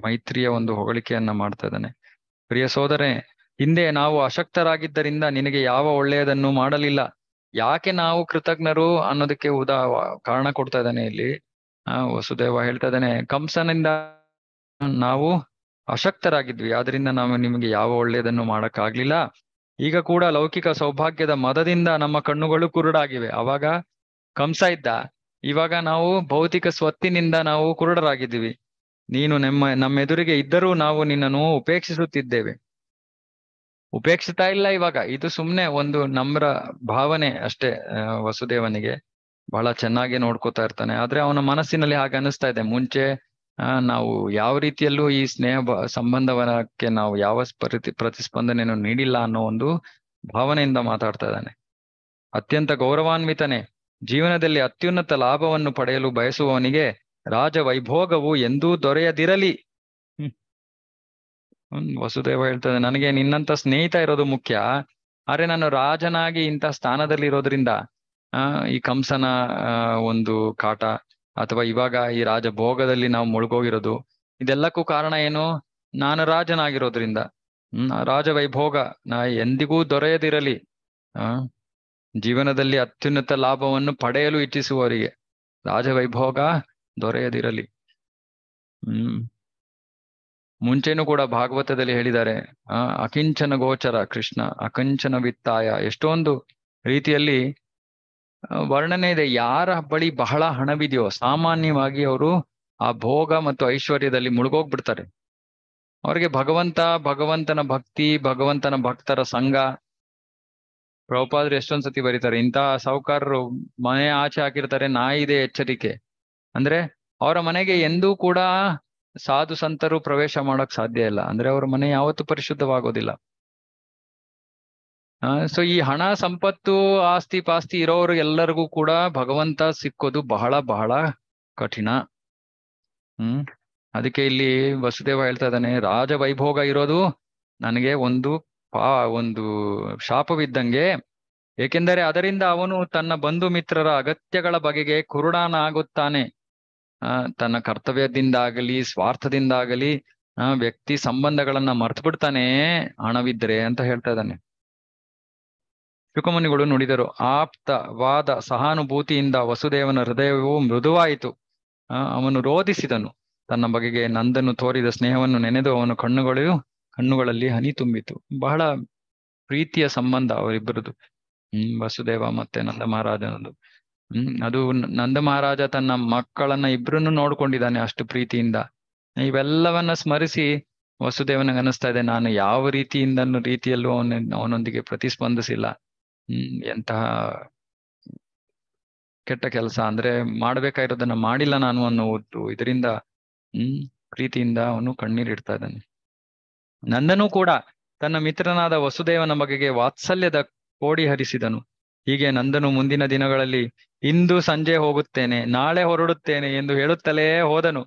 ಮೈತ್ರಿಯ ಒಂದು ಹೊಗಳಿಕೆಯನ್ನ ಮಾಡ್ತಾ ಇದ್ದಾನೆ ಪ್ರಿಯ ಸೋದರೆ ಹಿಂದೆ ನಾವು ಅಶಕ್ತರಾಗಿದ್ದರಿಂದ ನಿನಗೆ ಯಾವ ಒಳ್ಳೆಯದನ್ನು ಮಾಡಲಿಲ್ಲ ಯಾಕೆ ನಾವು ಕೃತಜ್ಞರು ಅನ್ನೋದಕ್ಕೆ ಉದಾ ಕಾರಣ ಕೊಡ್ತಾ ಇದ್ದಾನೆ ಇಲ್ಲಿ ಆ ವಸುದೇವ ಹೇಳ್ತಾ ಇದ್ದಾನೆ ಕಂಸನಿಂದ ನಾವು ಅಶಕ್ತರಾಗಿದ್ವಿ ಆದ್ರಿಂದ ನಾವು ನಿಮಗೆ ಯಾವ ಒಳ್ಳೆಯದನ್ನು ಮಾಡಕ್ಕಾಗ್ಲಿಲ್ಲ ಈಗ ಕೂಡ ಲೌಕಿಕ ಸೌಭಾಗ್ಯದ ಮದದಿಂದ ನಮ್ಮ ಕಣ್ಣುಗಳು ಕುರುಡಾಗಿವೆ ಅವಾಗ ಕಂಸ ಇದ್ದ ಇವಾಗ ನಾವು ಭೌತಿಕ ಸ್ವತ್ತಿನಿಂದ ನಾವು ಕುರುಡರಾಗಿದ್ದೀವಿ ನೀನು ನಮ್ಮ ನಮ್ಮೆದುರಿಗೆ ಇದ್ದರೂ ನಾವು ನಿನ್ನನ್ನು ಉಪೇಕ್ಷಿಸುತ್ತಿದ್ದೇವೆ ಉಪೇಕ್ಷಿತ ಇಲ್ಲ ಇವಾಗ ಇದು ಸುಮ್ನೆ ಒಂದು ನಮ್ರ ಭಾವನೆ ಅಷ್ಟೇ ವಸುದೇವನಿಗೆ ಬಹಳ ಚೆನ್ನಾಗಿ ನೋಡ್ಕೋತಾ ಇರ್ತಾನೆ ಆದ್ರೆ ಅವನ ಮನಸ್ಸಿನಲ್ಲಿ ಹಾಗೆ ಅನಿಸ್ತಾ ಇದೆ ಮುಂಚೆ ನಾವು ಯಾವ ರೀತಿಯಲ್ಲೂ ಈ ಸ್ನೇಹ ಸಂಬಂಧವನಕ್ಕೆ ನಾವು ಯಾವ ಪ್ರತಿ ಪ್ರತಿಸ್ಪಂದನೆಯನ್ನು ನೀಡಿಲ್ಲ ಅನ್ನೋ ಒಂದು ಭಾವನೆಯಿಂದ ಮಾತಾಡ್ತಾ ಇದ್ದಾನೆ ಅತ್ಯಂತ ಗೌರವಾನ್ವಿತನೆ ಜೀವನದಲ್ಲಿ ಅತ್ಯುನ್ನತ ಲಾಭವನ್ನು ಪಡೆಯಲು ಬಯಸುವವನಿಗೆ ರಾಜವೈಭೋಗವು ಎಂದೂ ದೊರೆಯದಿರಲಿ ವಸುದೇವ ಹೇಳ್ತದೆ ನನಗೆ ನಿನ್ನಂತ ಸ್ನೇಹಿತ ಇರೋದು ಮುಖ್ಯ ಆದ್ರೆ ನಾನು ರಾಜನಾಗಿ ಇಂಥ ಸ್ಥಾನದಲ್ಲಿ ಇರೋದ್ರಿಂದ ಆ ಈ ಕಂಸನ ಒಂದು ಕಾಟ ಅಥವಾ ಇವಾಗ ಈ ರಾಜ ಭೋಗದಲ್ಲಿ ನಾವು ಮುಳುಗೋಗಿರೋದು ಇದೆಲ್ಲಕ್ಕೂ ಕಾರಣ ಏನು ನಾನು ರಾಜನಾಗಿರೋದ್ರಿಂದ ಹ್ಮ್ ರಾಜ ವೈಭೋಗ ನಾ ಎಂದಿಗೂ ದೊರೆಯದಿರಲಿ ಆ ಜೀವನದಲ್ಲಿ ಅತ್ಯುನ್ನತ ಲಾಭವನ್ನು ಪಡೆಯಲು ಇಚ್ಛಿಸುವವರಿಗೆ ರಾಜ ವೈಭೋಗ ದೊರೆಯದಿರಲಿ ಹ್ಮ್ ಮುಂಚೆನೂ ಕೂಡ ಭಾಗವತದಲ್ಲಿ ಹೇಳಿದ್ದಾರೆ ಆ ಅಕಿಂಚನ ಗೋಚರ ಕೃಷ್ಣ ಅಕಂಚನ ವಿತ್ತಾಯ ಎಷ್ಟೊಂದು ರೀತಿಯಲ್ಲಿ ವರ್ಣನೆ ಇದೆ ಯಾರ ಬಳಿ ಬಹಳ ಹಣವಿದೆಯೋ ಸಾಮಾನ್ಯವಾಗಿ ಅವರು ಆ ಭೋಗ ಮತ್ತು ಐಶ್ವರ್ಯದಲ್ಲಿ ಮುಳುಗೋಗ್ಬಿಡ್ತಾರೆ ಅವರಿಗೆ ಭಗವಂತ ಭಗವಂತನ ಭಕ್ತಿ ಭಗವಂತನ ಭಕ್ತರ ಸಂಘ ಪ್ರಭುಪಾದ್ರು ಎಷ್ಟೊಂದ್ ಸತಿ ಬರೀತಾರೆ ಇಂತಹ ಸಾಹುಕಾರರು ಮನೆ ಆಚೆ ಹಾಕಿರ್ತಾರೆ ನಾಯಿದೆ ಎಚ್ಚರಿಕೆ ಅಂದ್ರೆ ಅವರ ಮನೆಗೆ ಎಂದೂ ಕೂಡ ಸಾಧು ಸಂತರು ಪ್ರವೇಶ ಮಾಡಕ್ ಸಾಧ್ಯ ಇಲ್ಲ ಅಂದ್ರೆ ಅವ್ರ ಮನೆ ಯಾವತ್ತು ಪರಿಶುದ್ಧವಾಗೋದಿಲ್ಲ ಸೊ ಈ ಹಣ ಸಂಪತ್ತು ಆಸ್ತಿ ಪಾಸ್ತಿ ಇರೋರು ಎಲ್ಲರಿಗೂ ಕೂಡ ಭಗವಂತ ಸಿಕ್ಕೋದು ಬಹಳ ಬಹಳ ಕಠಿಣ ಹ್ಮ್ ಅದಕ್ಕೆ ಇಲ್ಲಿ ವಸುದೇವ ಹೇಳ್ತಾ ಇದ್ದಾನೆ ರಾಜ ವೈಭೋಗ ಇರೋದು ನನಗೆ ಒಂದು ಪಾ ಒಂದು ಶಾಪವಿದ್ದಂಗೆ ಏಕೆಂದರೆ ಅದರಿಂದ ಅವನು ತನ್ನ ಬಂಧು ಮಿತ್ರರ ಅಗತ್ಯಗಳ ಬಗೆಗೆ ಆಗುತ್ತಾನೆ ತನ್ನ ಕರ್ತವ್ಯದಿಂದಾಗಲಿ ಸ್ವಾರ್ಥದಿಂದಾಗಲಿ ವ್ಯಕ್ತಿ ಸಂಬಂಧಗಳನ್ನ ಮರ್ತು ಬಿಡ್ತಾನೆ ಹಣವಿದ್ರೆ ಅಂತ ಹೇಳ್ತಾ ಇದ್ದಾನೆ ಶುಕಮುನಿಗಳು ನುಡಿದರು ಆಪ್ತ ವಾದ ಸಹಾನುಭೂತಿಯಿಂದ ವಸುದೇವನ ಹೃದಯವು ಮೃದುವಾಯಿತು ಅವನು ರೋಧಿಸಿದನು ತನ್ನ ಬಗೆಗೆ ನಂದನ್ನು ತೋರಿದ ಸ್ನೇಹವನ್ನು ನೆನೆದು ಅವನ ಕಣ್ಣುಗಳು ಕಣ್ಣುಗಳಲ್ಲಿ ಹನಿ ತುಂಬಿತು ಬಹಳ ಪ್ರೀತಿಯ ಸಂಬಂಧ ಅವರಿಬ್ಬರದು ಹ್ಮ್ ವಸುದೇವ ಮತ್ತೆ ನಂದ ಮಹಾರಾಜನದು ಹ್ಮ್ ಅದು ನಂದ ಮಹಾರಾಜ ತನ್ನ ಮಕ್ಕಳನ್ನ ಇಬ್ರನ್ನು ನೋಡ್ಕೊಂಡಿದ್ದಾನೆ ಅಷ್ಟು ಪ್ರೀತಿಯಿಂದ ಇವೆಲ್ಲವನ್ನ ಸ್ಮರಿಸಿ ವಸುದೇವನ ಅನಿಸ್ತಾ ಇದೆ ನಾನು ಯಾವ ರೀತಿಯಿಂದ ರೀತಿಯಲ್ಲೂ ಅವನ ಅವನೊಂದಿಗೆ ಪ್ರತಿಸ್ಪಂದಿಸಿಲ್ಲ ಹ್ಮ್ ಎಂತಹ ಕೆಟ್ಟ ಕೆಲಸ ಅಂದ್ರೆ ಮಾಡ್ಬೇಕಾಗಿರೋದನ್ನ ಮಾಡಿಲ್ಲ ನಾನು ಅನ್ನೋದು ಇದರಿಂದ ಹ್ಮ್ ಪ್ರೀತಿಯಿಂದ ಅವನು ಕಣ್ಣೀರಿಡ್ತಾ ಇದ್ದಾನೆ ನಂದನೂ ಕೂಡ ತನ್ನ ಮಿತ್ರನಾದ ವಸುದೇವನ ಬಗೆಗೆ ವಾತ್ಸಲ್ಯದ ಕೋಡಿ ಹರಿಸಿದನು ಹೀಗೆ ನಂದನು ಮುಂದಿನ ದಿನಗಳಲ್ಲಿ ಇಂದು ಸಂಜೆ ಹೋಗುತ್ತೇನೆ ನಾಳೆ ಹೊರಡುತ್ತೇನೆ ಎಂದು ಹೇಳುತ್ತಲೇ ಹೋದನು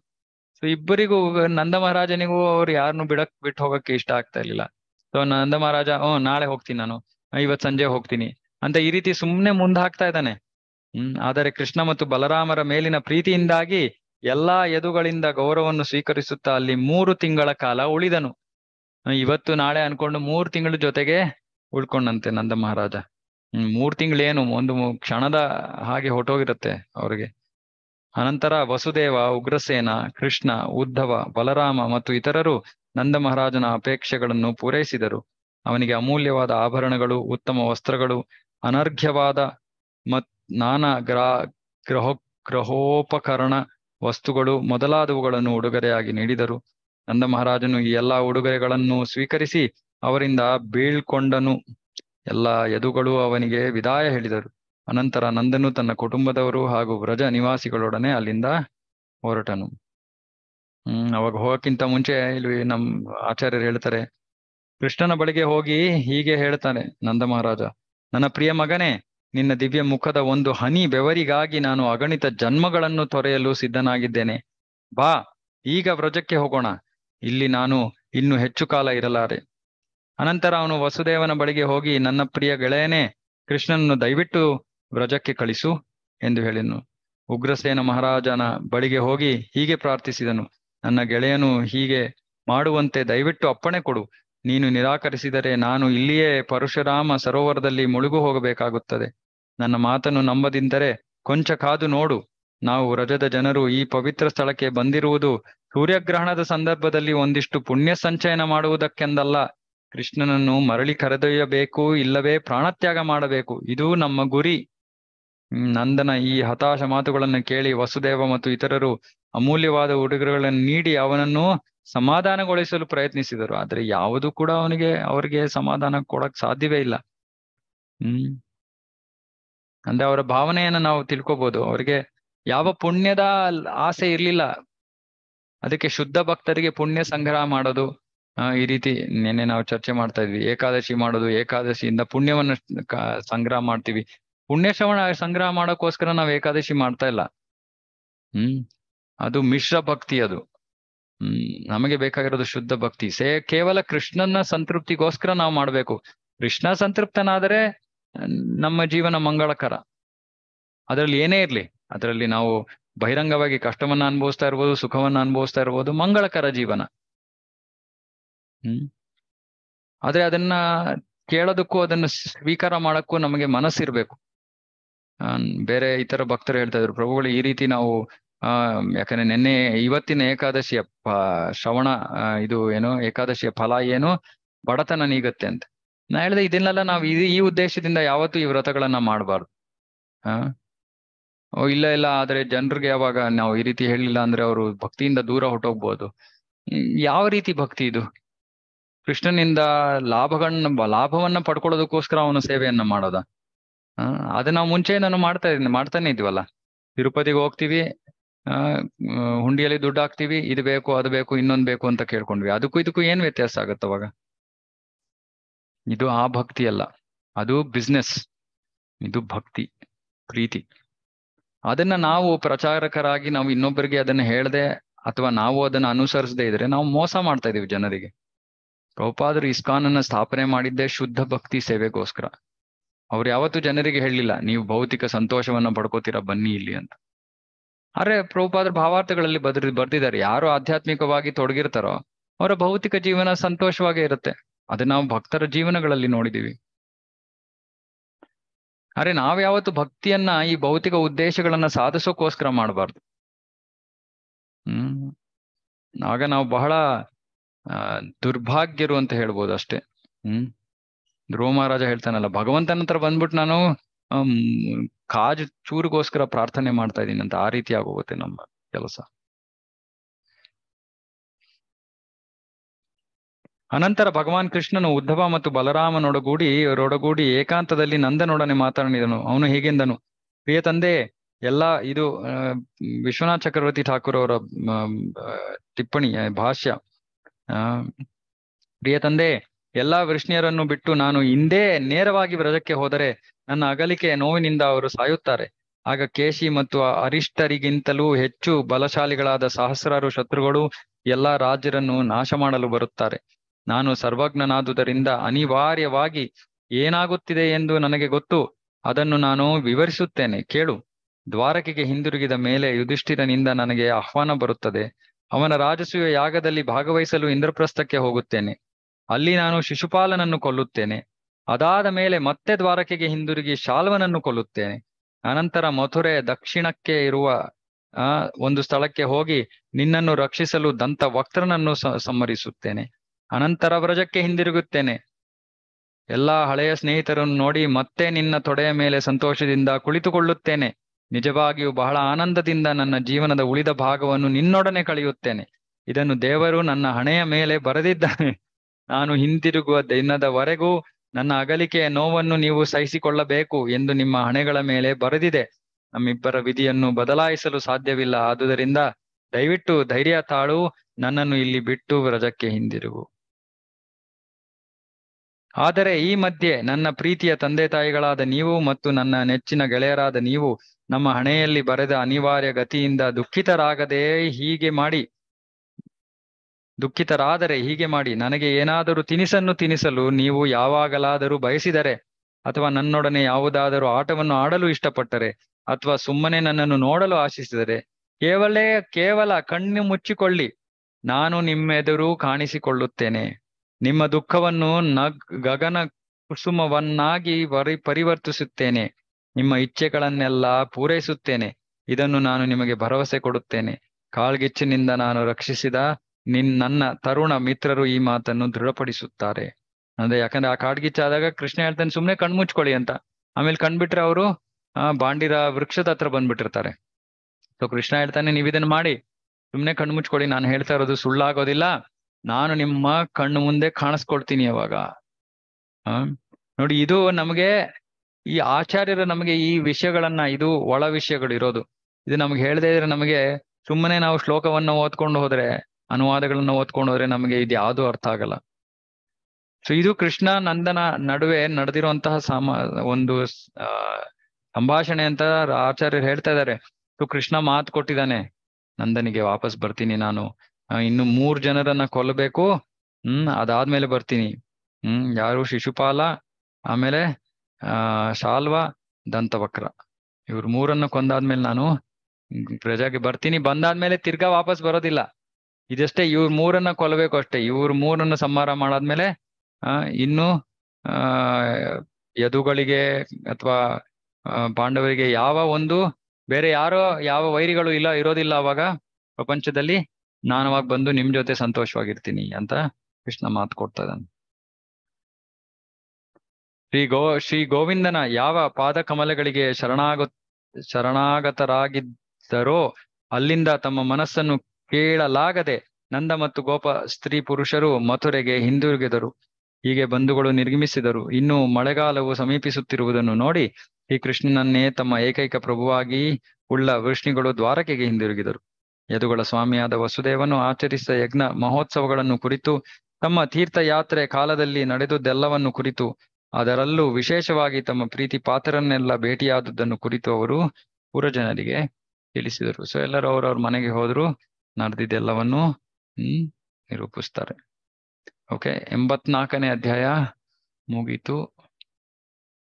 ಸೊ ಇಬ್ಬರಿಗೂ ನಂದ ಮಹಾರಾಜನಿಗೂ ಅವ್ರು ಯಾರನ್ನು ಬಿಡಕ್ ಬಿಟ್ಟು ಹೋಗಕ್ಕೆ ಇಷ್ಟ ಆಗ್ತಾ ಇರ್ಲಿಲ್ಲ ಸೊ ನಂದ ಮಹಾರಾಜ ಹ್ಮ್ ನಾಳೆ ಹೋಗ್ತೀನಿ ನಾನು ಇವತ್ ಸಂಜೆ ಹೋಗ್ತೀನಿ ಅಂತ ಈ ರೀತಿ ಸುಮ್ನೆ ಹಾಕ್ತಾ ಇದ್ದಾನೆ ಹ್ಮ್ ಆದರೆ ಕೃಷ್ಣ ಮತ್ತು ಬಲರಾಮರ ಮೇಲಿನ ಪ್ರೀತಿಯಿಂದಾಗಿ ಎಲ್ಲಾ ಎದುಗಳಿಂದ ಗೌರವವನ್ನು ಸ್ವೀಕರಿಸುತ್ತಾ ಅಲ್ಲಿ ಮೂರು ತಿಂಗಳ ಕಾಲ ಉಳಿದನು ಇವತ್ತು ನಾಳೆ ಅನ್ಕೊಂಡು ಮೂರು ತಿಂಗಳ ಜೊತೆಗೆ ಉಳ್ಕೊಂಡಂತೆ ನಂದ ಮಹಾರಾಜ ಮೂರ್ ತಿಂಗಳೇನು ಒಂದು ಕ್ಷಣದ ಹಾಗೆ ಹೊಟ್ಟೋಗಿರುತ್ತೆ ಅವರಿಗೆ ಅನಂತರ ವಸುದೇವ ಉಗ್ರಸೇನ ಕೃಷ್ಣ ಉದ್ಧವ ಬಲರಾಮ ಮತ್ತು ಇತರರು ನಂದ ಮಹಾರಾಜನ ಅಪೇಕ್ಷೆಗಳನ್ನು ಪೂರೈಸಿದರು ಅವನಿಗೆ ಅಮೂಲ್ಯವಾದ ಆಭರಣಗಳು ಉತ್ತಮ ವಸ್ತ್ರಗಳು ಅನರ್ಘ್ಯವಾದ ಮತ್ ನಾನಾ ಗ್ರಾ ಗ್ರಹ ಗ್ರಹೋಪಕರಣ ವಸ್ತುಗಳು ಮೊದಲಾದವುಗಳನ್ನು ಉಡುಗೊರೆಯಾಗಿ ನೀಡಿದರು ನಂದ ಮಹಾರಾಜನು ಈ ಎಲ್ಲಾ ಉಡುಗೊರೆಗಳನ್ನು ಸ್ವೀಕರಿಸಿ ಅವರಿಂದ ಬೀಳ್ಕೊಂಡನು ಎಲ್ಲ ಯದುಗಳು ಅವನಿಗೆ ವಿದಾಯ ಹೇಳಿದರು ಅನಂತರ ನಂದನು ತನ್ನ ಕುಟುಂಬದವರು ಹಾಗೂ ವ್ರಜ ನಿವಾಸಿಗಳೊಡನೆ ಅಲ್ಲಿಂದ ಹೊರಟನು ಹ್ಮ್ ಅವಾಗ ಹೋಗಕ್ಕಿಂತ ಮುಂಚೆ ಇಲ್ಲಿ ನಮ್ ಆಚಾರ್ಯರು ಹೇಳ್ತಾರೆ ಕೃಷ್ಣನ ಬಳಿಗೆ ಹೋಗಿ ಹೀಗೆ ಹೇಳ್ತಾನೆ ನಂದ ಮಹಾರಾಜ ನನ್ನ ಪ್ರಿಯ ಮಗನೇ ನಿನ್ನ ದಿವ್ಯ ಮುಖದ ಒಂದು ಹನಿ ಬೆವರಿಗಾಗಿ ನಾನು ಅಗಣಿತ ಜನ್ಮಗಳನ್ನು ತೊರೆಯಲು ಸಿದ್ಧನಾಗಿದ್ದೇನೆ ಬಾ ಈಗ ವ್ರಜಕ್ಕೆ ಹೋಗೋಣ ಇಲ್ಲಿ ನಾನು ಇನ್ನು ಹೆಚ್ಚು ಕಾಲ ಇರಲಾರೆ ಅನಂತರ ಅವನು ವಸುದೇವನ ಬಳಿಗೆ ಹೋಗಿ ನನ್ನ ಪ್ರಿಯ ಗೆಳೆಯನೇ ಕೃಷ್ಣನನ್ನು ದಯವಿಟ್ಟು ವ್ರಜಕ್ಕೆ ಕಳಿಸು ಎಂದು ಹೇಳಿದನು ಉಗ್ರಸೇನ ಮಹಾರಾಜನ ಬಳಿಗೆ ಹೋಗಿ ಹೀಗೆ ಪ್ರಾರ್ಥಿಸಿದನು ನನ್ನ ಗೆಳೆಯನು ಹೀಗೆ ಮಾಡುವಂತೆ ದಯವಿಟ್ಟು ಅಪ್ಪಣೆ ಕೊಡು ನೀನು ನಿರಾಕರಿಸಿದರೆ ನಾನು ಇಲ್ಲಿಯೇ ಪರಶುರಾಮ ಸರೋವರದಲ್ಲಿ ಮುಳುಗು ಹೋಗಬೇಕಾಗುತ್ತದೆ ನನ್ನ ಮಾತನ್ನು ನಂಬದಿದ್ದರೆ ಕೊಂಚ ಕಾದು ನೋಡು ನಾವು ರಜದ ಜನರು ಈ ಪವಿತ್ರ ಸ್ಥಳಕ್ಕೆ ಬಂದಿರುವುದು ಸೂರ್ಯಗ್ರಹಣದ ಸಂದರ್ಭದಲ್ಲಿ ಒಂದಿಷ್ಟು ಪುಣ್ಯ ಸಂಚಯನ ಮಾಡುವುದಕ್ಕೆಂದಲ್ಲ ಕೃಷ್ಣನನ್ನು ಮರಳಿ ಕರೆದೊಯ್ಯಬೇಕು ಇಲ್ಲವೇ ಪ್ರಾಣತ್ಯಾಗ ಮಾಡಬೇಕು ಇದು ನಮ್ಮ ಗುರಿ ನಂದನ ಈ ಹತಾಶ ಮಾತುಗಳನ್ನು ಕೇಳಿ ವಸುದೇವ ಮತ್ತು ಇತರರು ಅಮೂಲ್ಯವಾದ ಉಡುಗೊರೆಗಳನ್ನು ನೀಡಿ ಅವನನ್ನು ಸಮಾಧಾನಗೊಳಿಸಲು ಪ್ರಯತ್ನಿಸಿದರು ಆದ್ರೆ ಯಾವುದು ಕೂಡ ಅವನಿಗೆ ಅವರಿಗೆ ಸಮಾಧಾನ ಕೊಡಕ್ ಸಾಧ್ಯವೇ ಇಲ್ಲ ಹ್ಮ್ ಅಂದ್ರೆ ಅವರ ಭಾವನೆಯನ್ನು ನಾವು ತಿಳ್ಕೊಬಹುದು ಅವರಿಗೆ ಯಾವ ಪುಣ್ಯದ ಆಸೆ ಇರಲಿಲ್ಲ ಅದಕ್ಕೆ ಶುದ್ಧ ಭಕ್ತರಿಗೆ ಪುಣ್ಯ ಸಂಗ್ರಹ ಮಾಡೋದು ಈ ರೀತಿ ನಿನ್ನೆ ನಾವು ಚರ್ಚೆ ಮಾಡ್ತಾ ಇದ್ವಿ ಏಕಾದಶಿ ಮಾಡೋದು ಏಕಾದಶಿಯಿಂದ ಪುಣ್ಯವನ್ನು ಸಂಗ್ರಹ ಮಾಡ್ತೀವಿ ಪುಣ್ಯ ಶ್ರವಣ ಸಂಗ್ರಹ ಮಾಡೋಕ್ಕೋಸ್ಕರ ನಾವು ಏಕಾದಶಿ ಮಾಡ್ತಾ ಇಲ್ಲ ಹ್ಮ್ ಅದು ಮಿಶ್ರ ಭಕ್ತಿ ಅದು ಹ್ಮ್ ನಮಗೆ ಬೇಕಾಗಿರೋದು ಶುದ್ಧ ಭಕ್ತಿ ಸೇ ಕೇವಲ ಕೃಷ್ಣನ ಸಂತೃಪ್ತಿಗೋಸ್ಕರ ನಾವು ಮಾಡ್ಬೇಕು ಕೃಷ್ಣ ಸಂತೃಪ್ತನಾದರೆ ನಮ್ಮ ಜೀವನ ಮಂಗಳಕರ ಅದರಲ್ಲಿ ಏನೇ ಇರಲಿ ಅದರಲ್ಲಿ ನಾವು ಬಹಿರಂಗವಾಗಿ ಕಷ್ಟವನ್ನ ಅನುಭವಿಸ್ತಾ ಇರ್ಬೋದು ಸುಖವನ್ನ ಅನುಭವಿಸ್ತಾ ಇರ್ಬೋದು ಮಂಗಳಕರ ಜೀವನ ಹ್ಮ್ ಆದ್ರೆ ಅದನ್ನ ಕೇಳೋದಕ್ಕೂ ಅದನ್ನು ಸ್ವೀಕಾರ ಮಾಡಕ್ಕೂ ನಮಗೆ ಮನಸ್ಸಿರ್ಬೇಕು ಬೇರೆ ಇತರ ಭಕ್ತರು ಹೇಳ್ತಾ ಇದ್ರು ಪ್ರಭುಗಳು ಈ ರೀತಿ ನಾವು ಆ ಯಾಕಂದ್ರೆ ನಿನ್ನೆ ಇವತ್ತಿನ ಏಕಾದಶಿಯ ಪ ಶ್ರವಣ ಇದು ಏನು ಏಕಾದಶಿಯ ಫಲ ಏನು ಬಡತನ ನೀಗತ್ತೆ ಅಂತ ನಾ ಹೇಳಿದೆ ಇದನ್ನೆಲ್ಲ ನಾವು ಇದು ಈ ಉದ್ದೇಶದಿಂದ ಯಾವತ್ತೂ ಈ ವ್ರತಗಳನ್ನ ಮಾಡಬಾರ್ದು ಓ ಇಲ್ಲ ಇಲ್ಲ ಆದ್ರೆ ಜನರಿಗೆ ಯಾವಾಗ ನಾವು ಈ ರೀತಿ ಹೇಳಿಲ್ಲ ಅಂದ್ರೆ ಅವರು ಭಕ್ತಿಯಿಂದ ದೂರ ಹೊಟ್ಟೋಗ್ಬೋದು ಯಾವ ರೀತಿ ಭಕ್ತಿ ಇದು ಕೃಷ್ಣನಿಂದ ಲಾಭಗಳನ್ನ ಲಾಭವನ್ನ ಪಡ್ಕೊಳ್ಳೋದಕ್ಕೋಸ್ಕರ ಅವನ ಸೇವೆಯನ್ನ ಮಾಡೋದ ಅದನ್ನ ನಾವು ಮುಂಚೆ ನಾನು ಮಾಡ್ತಾ ಇದ್ದೀನಿ ಮಾಡ್ತಾನೆ ಇದೀವಲ್ಲ ತಿರುಪತಿಗೆ ಹೋಗ್ತೀವಿ ಹುಂಡಿಯಲ್ಲಿ ದುಡ್ಡು ಹಾಕ್ತಿವಿ ಇದು ಬೇಕು ಅದು ಬೇಕು ಇನ್ನೊಂದ್ ಬೇಕು ಅಂತ ಕೇಳ್ಕೊಂಡ್ವಿ ಅದಕ್ಕೂ ಇದಕ್ಕೂ ಏನ್ ವ್ಯತ್ಯಾಸ ಆಗತ್ತ ಅವಾಗ ಇದು ಆ ಭಕ್ತಿ ಅಲ್ಲ ಅದು ಬಿಸ್ನೆಸ್ ಇದು ಭಕ್ತಿ ಪ್ರೀತಿ ಅದನ್ನ ನಾವು ಪ್ರಚಾರಕರಾಗಿ ನಾವು ಇನ್ನೊಬ್ಬರಿಗೆ ಅದನ್ನ ಹೇಳದೆ ಅಥವಾ ನಾವು ಅದನ್ನ ಅನುಸರಿಸದೆ ಇದ್ರೆ ನಾವು ಮೋಸ ಮಾಡ್ತಾ ಇದೀವಿ ಜನರಿಗೆ ಪ್ರಭುಪಾದರು ಇಸ್ಕಾನ್ ಅನ್ನ ಸ್ಥಾಪನೆ ಮಾಡಿದ್ದೇ ಶುದ್ಧ ಭಕ್ತಿ ಸೇವೆಗೋಸ್ಕರ ಅವ್ರು ಯಾವತ್ತು ಜನರಿಗೆ ಹೇಳಲಿಲ್ಲ ನೀವು ಭೌತಿಕ ಸಂತೋಷವನ್ನ ಪಡ್ಕೋತೀರಾ ಬನ್ನಿ ಇಲ್ಲಿ ಅಂತ ಆದ್ರೆ ಪ್ರಭುಪಾದ್ರ ಭಾವಾರ್ಥಗಳಲ್ಲಿ ಬದ್ರ ಬರ್ದಿದ್ದಾರೆ ಯಾರು ಆಧ್ಯಾತ್ಮಿಕವಾಗಿ ತೊಡಗಿರ್ತಾರೋ ಅವರ ಭೌತಿಕ ಜೀವನ ಸಂತೋಷವಾಗೇ ಇರುತ್ತೆ ಅದನ್ನ ನಾವು ಭಕ್ತರ ಜೀವನಗಳಲ್ಲಿ ನೋಡಿದೀವಿ ಅರೆ ಯಾವತ್ತು ಭಕ್ತಿಯನ್ನ ಈ ಭೌತಿಕ ಉದ್ದೇಶಗಳನ್ನ ಸಾಧಿಸೋಕೋಸ್ಕರ ಮಾಡಬಾರ್ದು ಹ್ಮ್ ಆಗ ನಾವು ಬಹಳ ಆ ದುರ್ಭಾಗ್ಯರು ಅಂತ ಹೇಳ್ಬೋದು ಅಷ್ಟೇ ಹ್ಮ್ ಧ್ರುವ ಮಹಾರಾಜ ಹೇಳ್ತಾನಲ್ಲ ಭಗವಂತನ ಹತ್ರ ಬಂದ್ಬಿಟ್ಟು ನಾನು ಕಾಜು ಚೂರಿಗೋಸ್ಕರ ಪ್ರಾರ್ಥನೆ ಮಾಡ್ತಾ ಇದ್ದೀನಿ ಅಂತ ಆ ರೀತಿ ಆಗೋಗುತ್ತೆ ನಮ್ಮ ಕೆಲಸ ಅನಂತರ ಭಗವಾನ್ ಕೃಷ್ಣನು ಉದ್ಧವ ಮತ್ತು ಬಲರಾಮನೊಡಗೂಡಿ ಅವರೊಡಗೂಡಿ ಏಕಾಂತದಲ್ಲಿ ನಂದನೊಡನೆ ಮಾತಾಡಿದನು ಅವನು ಹೇಗೆಂದನು ಪ್ರಿಯ ತಂದೆ ಎಲ್ಲ ಇದು ವಿಶ್ವನಾಥ್ ಚಕ್ರವರ್ತಿ ಠಾಕೂರ್ ಅವರ ಟಿಪ್ಪಣಿ ಭಾಷ್ಯ ಪ್ರಿಯ ತಂದೆ ಎಲ್ಲಾ ವೃಷ್ಣಿಯರನ್ನು ಬಿಟ್ಟು ನಾನು ಹಿಂದೆ ನೇರವಾಗಿ ವ್ರಜಕ್ಕೆ ಹೋದರೆ ನನ್ನ ಅಗಲಿಕೆ ನೋವಿನಿಂದ ಅವರು ಸಾಯುತ್ತಾರೆ ಆಗ ಕೇಶಿ ಮತ್ತು ಅರಿಷ್ಟರಿಗಿಂತಲೂ ಹೆಚ್ಚು ಬಲಶಾಲಿಗಳಾದ ಸಹಸ್ರಾರು ಶತ್ರುಗಳು ಎಲ್ಲಾ ರಾಜರನ್ನು ನಾಶ ಮಾಡಲು ಬರುತ್ತಾರೆ ನಾನು ಸರ್ವಜ್ಞನಾದುದರಿಂದ ಅನಿವಾರ್ಯವಾಗಿ ಏನಾಗುತ್ತಿದೆ ಎಂದು ನನಗೆ ಗೊತ್ತು ಅದನ್ನು ನಾನು ವಿವರಿಸುತ್ತೇನೆ ಕೇಳು ದ್ವಾರಕೆಗೆ ಹಿಂದಿರುಗಿದ ಮೇಲೆ ಯುಧಿಷ್ಠಿರನಿಂದ ನನಗೆ ಆಹ್ವಾನ ಬರುತ್ತದೆ ಅವನ ರಾಜಸೂಯ ಯಾಗದಲ್ಲಿ ಭಾಗವಹಿಸಲು ಇಂದ್ರಪ್ರಸ್ಥಕ್ಕೆ ಹೋಗುತ್ತೇನೆ ಅಲ್ಲಿ ನಾನು ಶಿಶುಪಾಲನನ್ನು ಕೊಲ್ಲುತ್ತೇನೆ ಅದಾದ ಮೇಲೆ ಮತ್ತೆ ದ್ವಾರಕೆಗೆ ಹಿಂದಿರುಗಿ ಶಾಲ್ವನನ್ನು ಕೊಲ್ಲುತ್ತೇನೆ ಅನಂತರ ಮಥುರೆ ದಕ್ಷಿಣಕ್ಕೆ ಇರುವ ಒಂದು ಸ್ಥಳಕ್ಕೆ ಹೋಗಿ ನಿನ್ನನ್ನು ರಕ್ಷಿಸಲು ದಂತ ವಕ್ತನನ್ನು ಸಮ್ಮರಿಸುತ್ತೇನೆ ಅನಂತರ ವ್ರಜಕ್ಕೆ ಹಿಂದಿರುಗುತ್ತೇನೆ ಎಲ್ಲಾ ಹಳೆಯ ಸ್ನೇಹಿತರನ್ನು ನೋಡಿ ಮತ್ತೆ ನಿನ್ನ ತೊಡೆಯ ಮೇಲೆ ಸಂತೋಷದಿಂದ ಕುಳಿತುಕೊಳ್ಳುತ್ತೇನೆ ನಿಜವಾಗಿಯೂ ಬಹಳ ಆನಂದದಿಂದ ನನ್ನ ಜೀವನದ ಉಳಿದ ಭಾಗವನ್ನು ನಿನ್ನೊಡನೆ ಕಳೆಯುತ್ತೇನೆ ಇದನ್ನು ದೇವರು ನನ್ನ ಹಣೆಯ ಮೇಲೆ ಬರೆದಿದ್ದಾನೆ ನಾನು ಹಿಂತಿರುಗುವ ದಿನದವರೆಗೂ ನನ್ನ ಅಗಲಿಕೆಯ ನೋವನ್ನು ನೀವು ಸಹಿಸಿಕೊಳ್ಳಬೇಕು ಎಂದು ನಿಮ್ಮ ಹಣೆಗಳ ಮೇಲೆ ಬರೆದಿದೆ ನಮ್ಮಿಬ್ಬರ ವಿಧಿಯನ್ನು ಬದಲಾಯಿಸಲು ಸಾಧ್ಯವಿಲ್ಲ ಆದುದರಿಂದ ದಯವಿಟ್ಟು ಧೈರ್ಯ ತಾಳು ನನ್ನನ್ನು ಇಲ್ಲಿ ಬಿಟ್ಟು ವ್ರಜಕ್ಕೆ ಹಿಂದಿರುವು ಆದರೆ ಈ ಮಧ್ಯೆ ನನ್ನ ಪ್ರೀತಿಯ ತಂದೆ ತಾಯಿಗಳಾದ ನೀವು ಮತ್ತು ನನ್ನ ನೆಚ್ಚಿನ ಗೆಳೆಯರಾದ ನೀವು ನಮ್ಮ ಹಣೆಯಲ್ಲಿ ಬರೆದ ಅನಿವಾರ್ಯ ಗತಿಯಿಂದ ದುಃಖಿತರಾಗದೆ ಹೀಗೆ ಮಾಡಿ ದುಃಖಿತರಾದರೆ ಹೀಗೆ ಮಾಡಿ ನನಗೆ ಏನಾದರೂ ತಿನಿಸನ್ನು ತಿನಿಸಲು ನೀವು ಯಾವಾಗಲಾದರೂ ಬಯಸಿದರೆ ಅಥವಾ ನನ್ನೊಡನೆ ಯಾವುದಾದರೂ ಆಟವನ್ನು ಆಡಲು ಇಷ್ಟಪಟ್ಟರೆ ಅಥವಾ ಸುಮ್ಮನೆ ನನ್ನನ್ನು ನೋಡಲು ಆಶಿಸಿದರೆ ಕೇವಲ ಕೇವಲ ಕಣ್ಣು ಮುಚ್ಚಿಕೊಳ್ಳಿ ನಾನು ನಿಮ್ಮೆದುರು ಕಾಣಿಸಿಕೊಳ್ಳುತ್ತೇನೆ ನಿಮ್ಮ ದುಃಖವನ್ನು ನಗ್ ಗಗನ ಕುಸುಮವನ್ನಾಗಿ ಪರಿ ಪರಿವರ್ತಿಸುತ್ತೇನೆ ನಿಮ್ಮ ಇಚ್ಛೆಗಳನ್ನೆಲ್ಲ ಪೂರೈಸುತ್ತೇನೆ ಇದನ್ನು ನಾನು ನಿಮಗೆ ಭರವಸೆ ಕೊಡುತ್ತೇನೆ ಕಾಳ್ಗಿಚ್ಚಿನಿಂದ ನಾನು ರಕ್ಷಿಸಿದ ನಿನ್ ನನ್ನ ತರುಣ ಮಿತ್ರರು ಈ ಮಾತನ್ನು ದೃಢಪಡಿಸುತ್ತಾರೆ ಅಂದ್ರೆ ಯಾಕಂದ್ರೆ ಆ ಕಾಡ್ಗಿಚ್ಚಾದಾಗ ಕೃಷ್ಣ ಹೇಳ್ತಾನೆ ಸುಮ್ನೆ ಕಣ್ಮುಚ್ಕೊಳ್ಳಿ ಅಂತ ಆಮೇಲೆ ಕಣ್ಬಿಟ್ರೆ ಅವರು ಆ ಬಾಂಡಿರ ವೃಕ್ಷದ ಹತ್ರ ಬಂದ್ಬಿಟ್ಟಿರ್ತಾರೆ ಸೊ ಕೃಷ್ಣ ಹೇಳ್ತಾನೆ ನೀವ್ ಇದನ್ನ ಮಾಡಿ ಸುಮ್ನೆ ಕಣ್ಮುಚ್ಕೊಳ್ಳಿ ನಾನು ಹೇಳ್ತಾ ಇರೋದು ಸುಳ್ಳಾಗೋದಿಲ್ಲ ನಾನು ನಿಮ್ಮ ಕಣ್ಣು ಮುಂದೆ ಕಾಣಿಸ್ಕೊಳ್ತೀನಿ ಅವಾಗ ನೋಡಿ ಇದು ನಮಗೆ ಈ ಆಚಾರ್ಯರು ನಮಗೆ ಈ ವಿಷಯಗಳನ್ನ ಇದು ಒಳ ವಿಷಯಗಳು ಇರೋದು ಇದು ನಮ್ಗೆ ಹೇಳದೇ ಇದ್ರೆ ನಮಗೆ ಸುಮ್ಮನೆ ನಾವು ಶ್ಲೋಕವನ್ನ ಓದ್ಕೊಂಡು ಹೋದ್ರೆ ಅನುವಾದಗಳನ್ನ ಓದ್ಕೊಂಡು ಹೋದ್ರೆ ನಮಗೆ ಇದು ಯಾವುದು ಅರ್ಥ ಆಗಲ್ಲ ಸೊ ಇದು ಕೃಷ್ಣ ನಂದನ ನಡುವೆ ನಡೆದಿರುವಂತಹ ಸಮ ಒಂದು ಸಂಭಾಷಣೆ ಅಂತ ಆಚಾರ್ಯರು ಹೇಳ್ತಾ ಇದ್ದಾರೆ ಸೊ ಕೃಷ್ಣ ಮಾತು ಕೊಟ್ಟಿದ್ದಾನೆ ನಂದನಿಗೆ ವಾಪಸ್ ಬರ್ತೀನಿ ನಾನು ಇನ್ನು ಮೂರ್ ಜನರನ್ನ ಕೊಲ್ಲಬೇಕು ಹ್ಮ್ ಅದಾದ್ಮೇಲೆ ಬರ್ತೀನಿ ಹ್ಮ್ ಯಾರು ಶಿಶುಪಾಲ ಆಮೇಲೆ ಶಾಲ್ವ ದಂತವಕ್ರ ಇವ್ರು ಮೂರನ್ನು ಕೊಂದಾದ್ಮೇಲೆ ನಾನು ಪ್ರಜಾಗೆ ಬರ್ತೀನಿ ಬಂದಾದ್ಮೇಲೆ ತಿರ್ಗಾ ವಾಪಸ್ ಬರೋದಿಲ್ಲ ಇದಷ್ಟೇ ಇವ್ರ ಮೂರನ್ನ ಕೊಲ್ಲಬೇಕು ಅಷ್ಟೇ ಇವ್ರ ಮೂರನ್ನ ಸಂಹಾರ ಮಾಡಾದ್ಮೇಲೆ ಆ ಇನ್ನು ಯದುಗಳಿಗೆ ಅಥವಾ ಪಾಂಡವರಿಗೆ ಯಾವ ಒಂದು ಬೇರೆ ಯಾರೋ ಯಾವ ವೈರಿಗಳು ಇಲ್ಲ ಇರೋದಿಲ್ಲ ಅವಾಗ ಪ್ರಪಂಚದಲ್ಲಿ ನಾನವಾಗ ಬಂದು ನಿಮ್ ಜೊತೆ ಸಂತೋಷವಾಗಿರ್ತೀನಿ ಅಂತ ಕೃಷ್ಣ ಮಾತು ಕೊಡ್ತಾ ಇದ್ದಾನೆ ಶ್ರೀ ಗೋ ಶ್ರೀ ಗೋವಿಂದನ ಯಾವ ಪಾದ ಕಮಲಗಳಿಗೆ ಶರಣಾಗ ಶರಣಾಗತರಾಗಿದ್ದರೋ ಅಲ್ಲಿಂದ ತಮ್ಮ ಮನಸ್ಸನ್ನು ಕೇಳಲಾಗದೆ ನಂದ ಮತ್ತು ಗೋಪ ಸ್ತ್ರೀ ಪುರುಷರು ಮಥುರೆಗೆ ಹಿಂದಿರುಗಿದರು ಹೀಗೆ ಬಂಧುಗಳು ನಿರ್ಗಮಿಸಿದರು ಇನ್ನು ಮಳೆಗಾಲವು ಸಮೀಪಿಸುತ್ತಿರುವುದನ್ನು ನೋಡಿ ಈ ಕೃಷ್ಣನನ್ನೇ ತಮ್ಮ ಏಕೈಕ ಪ್ರಭುವಾಗಿ ಉಳ್ಳ ವೃಷ್ಣಿಗಳು ದ್ವಾರಕೆಗೆ ಹಿಂದಿರುಗಿದರು ಯದುಗಳ ಸ್ವಾಮಿಯಾದ ವಸುದೇವನು ಆಚರಿಸಿದ ಯಜ್ಞ ಮಹೋತ್ಸವಗಳನ್ನು ಕುರಿತು ತಮ್ಮ ತೀರ್ಥಯಾತ್ರೆ ಕಾಲದಲ್ಲಿ ನಡೆದುದೆಲ್ಲವನ್ನು ಕುರಿತು ಅದರಲ್ಲೂ ವಿಶೇಷವಾಗಿ ತಮ್ಮ ಪ್ರೀತಿ ಪಾತ್ರರನ್ನೆಲ್ಲ ಭೇಟಿಯಾದದ್ದನ್ನು ಕುರಿತು ಅವರು ಜನರಿಗೆ ತಿಳಿಸಿದರು ಸೊ ಎಲ್ಲರೂ ಅವರವ್ರ ಮನೆಗೆ ಹೋದ್ರು ನಡೆದಿದ್ದೆಲ್ಲವನ್ನು ಹ್ಮ್ ನಿರೂಪಿಸ್ತಾರೆ ಓಕೆ ಎಂಬತ್ನಾಲ್ಕನೇ ಅಧ್ಯಾಯ ಮುಗೀತು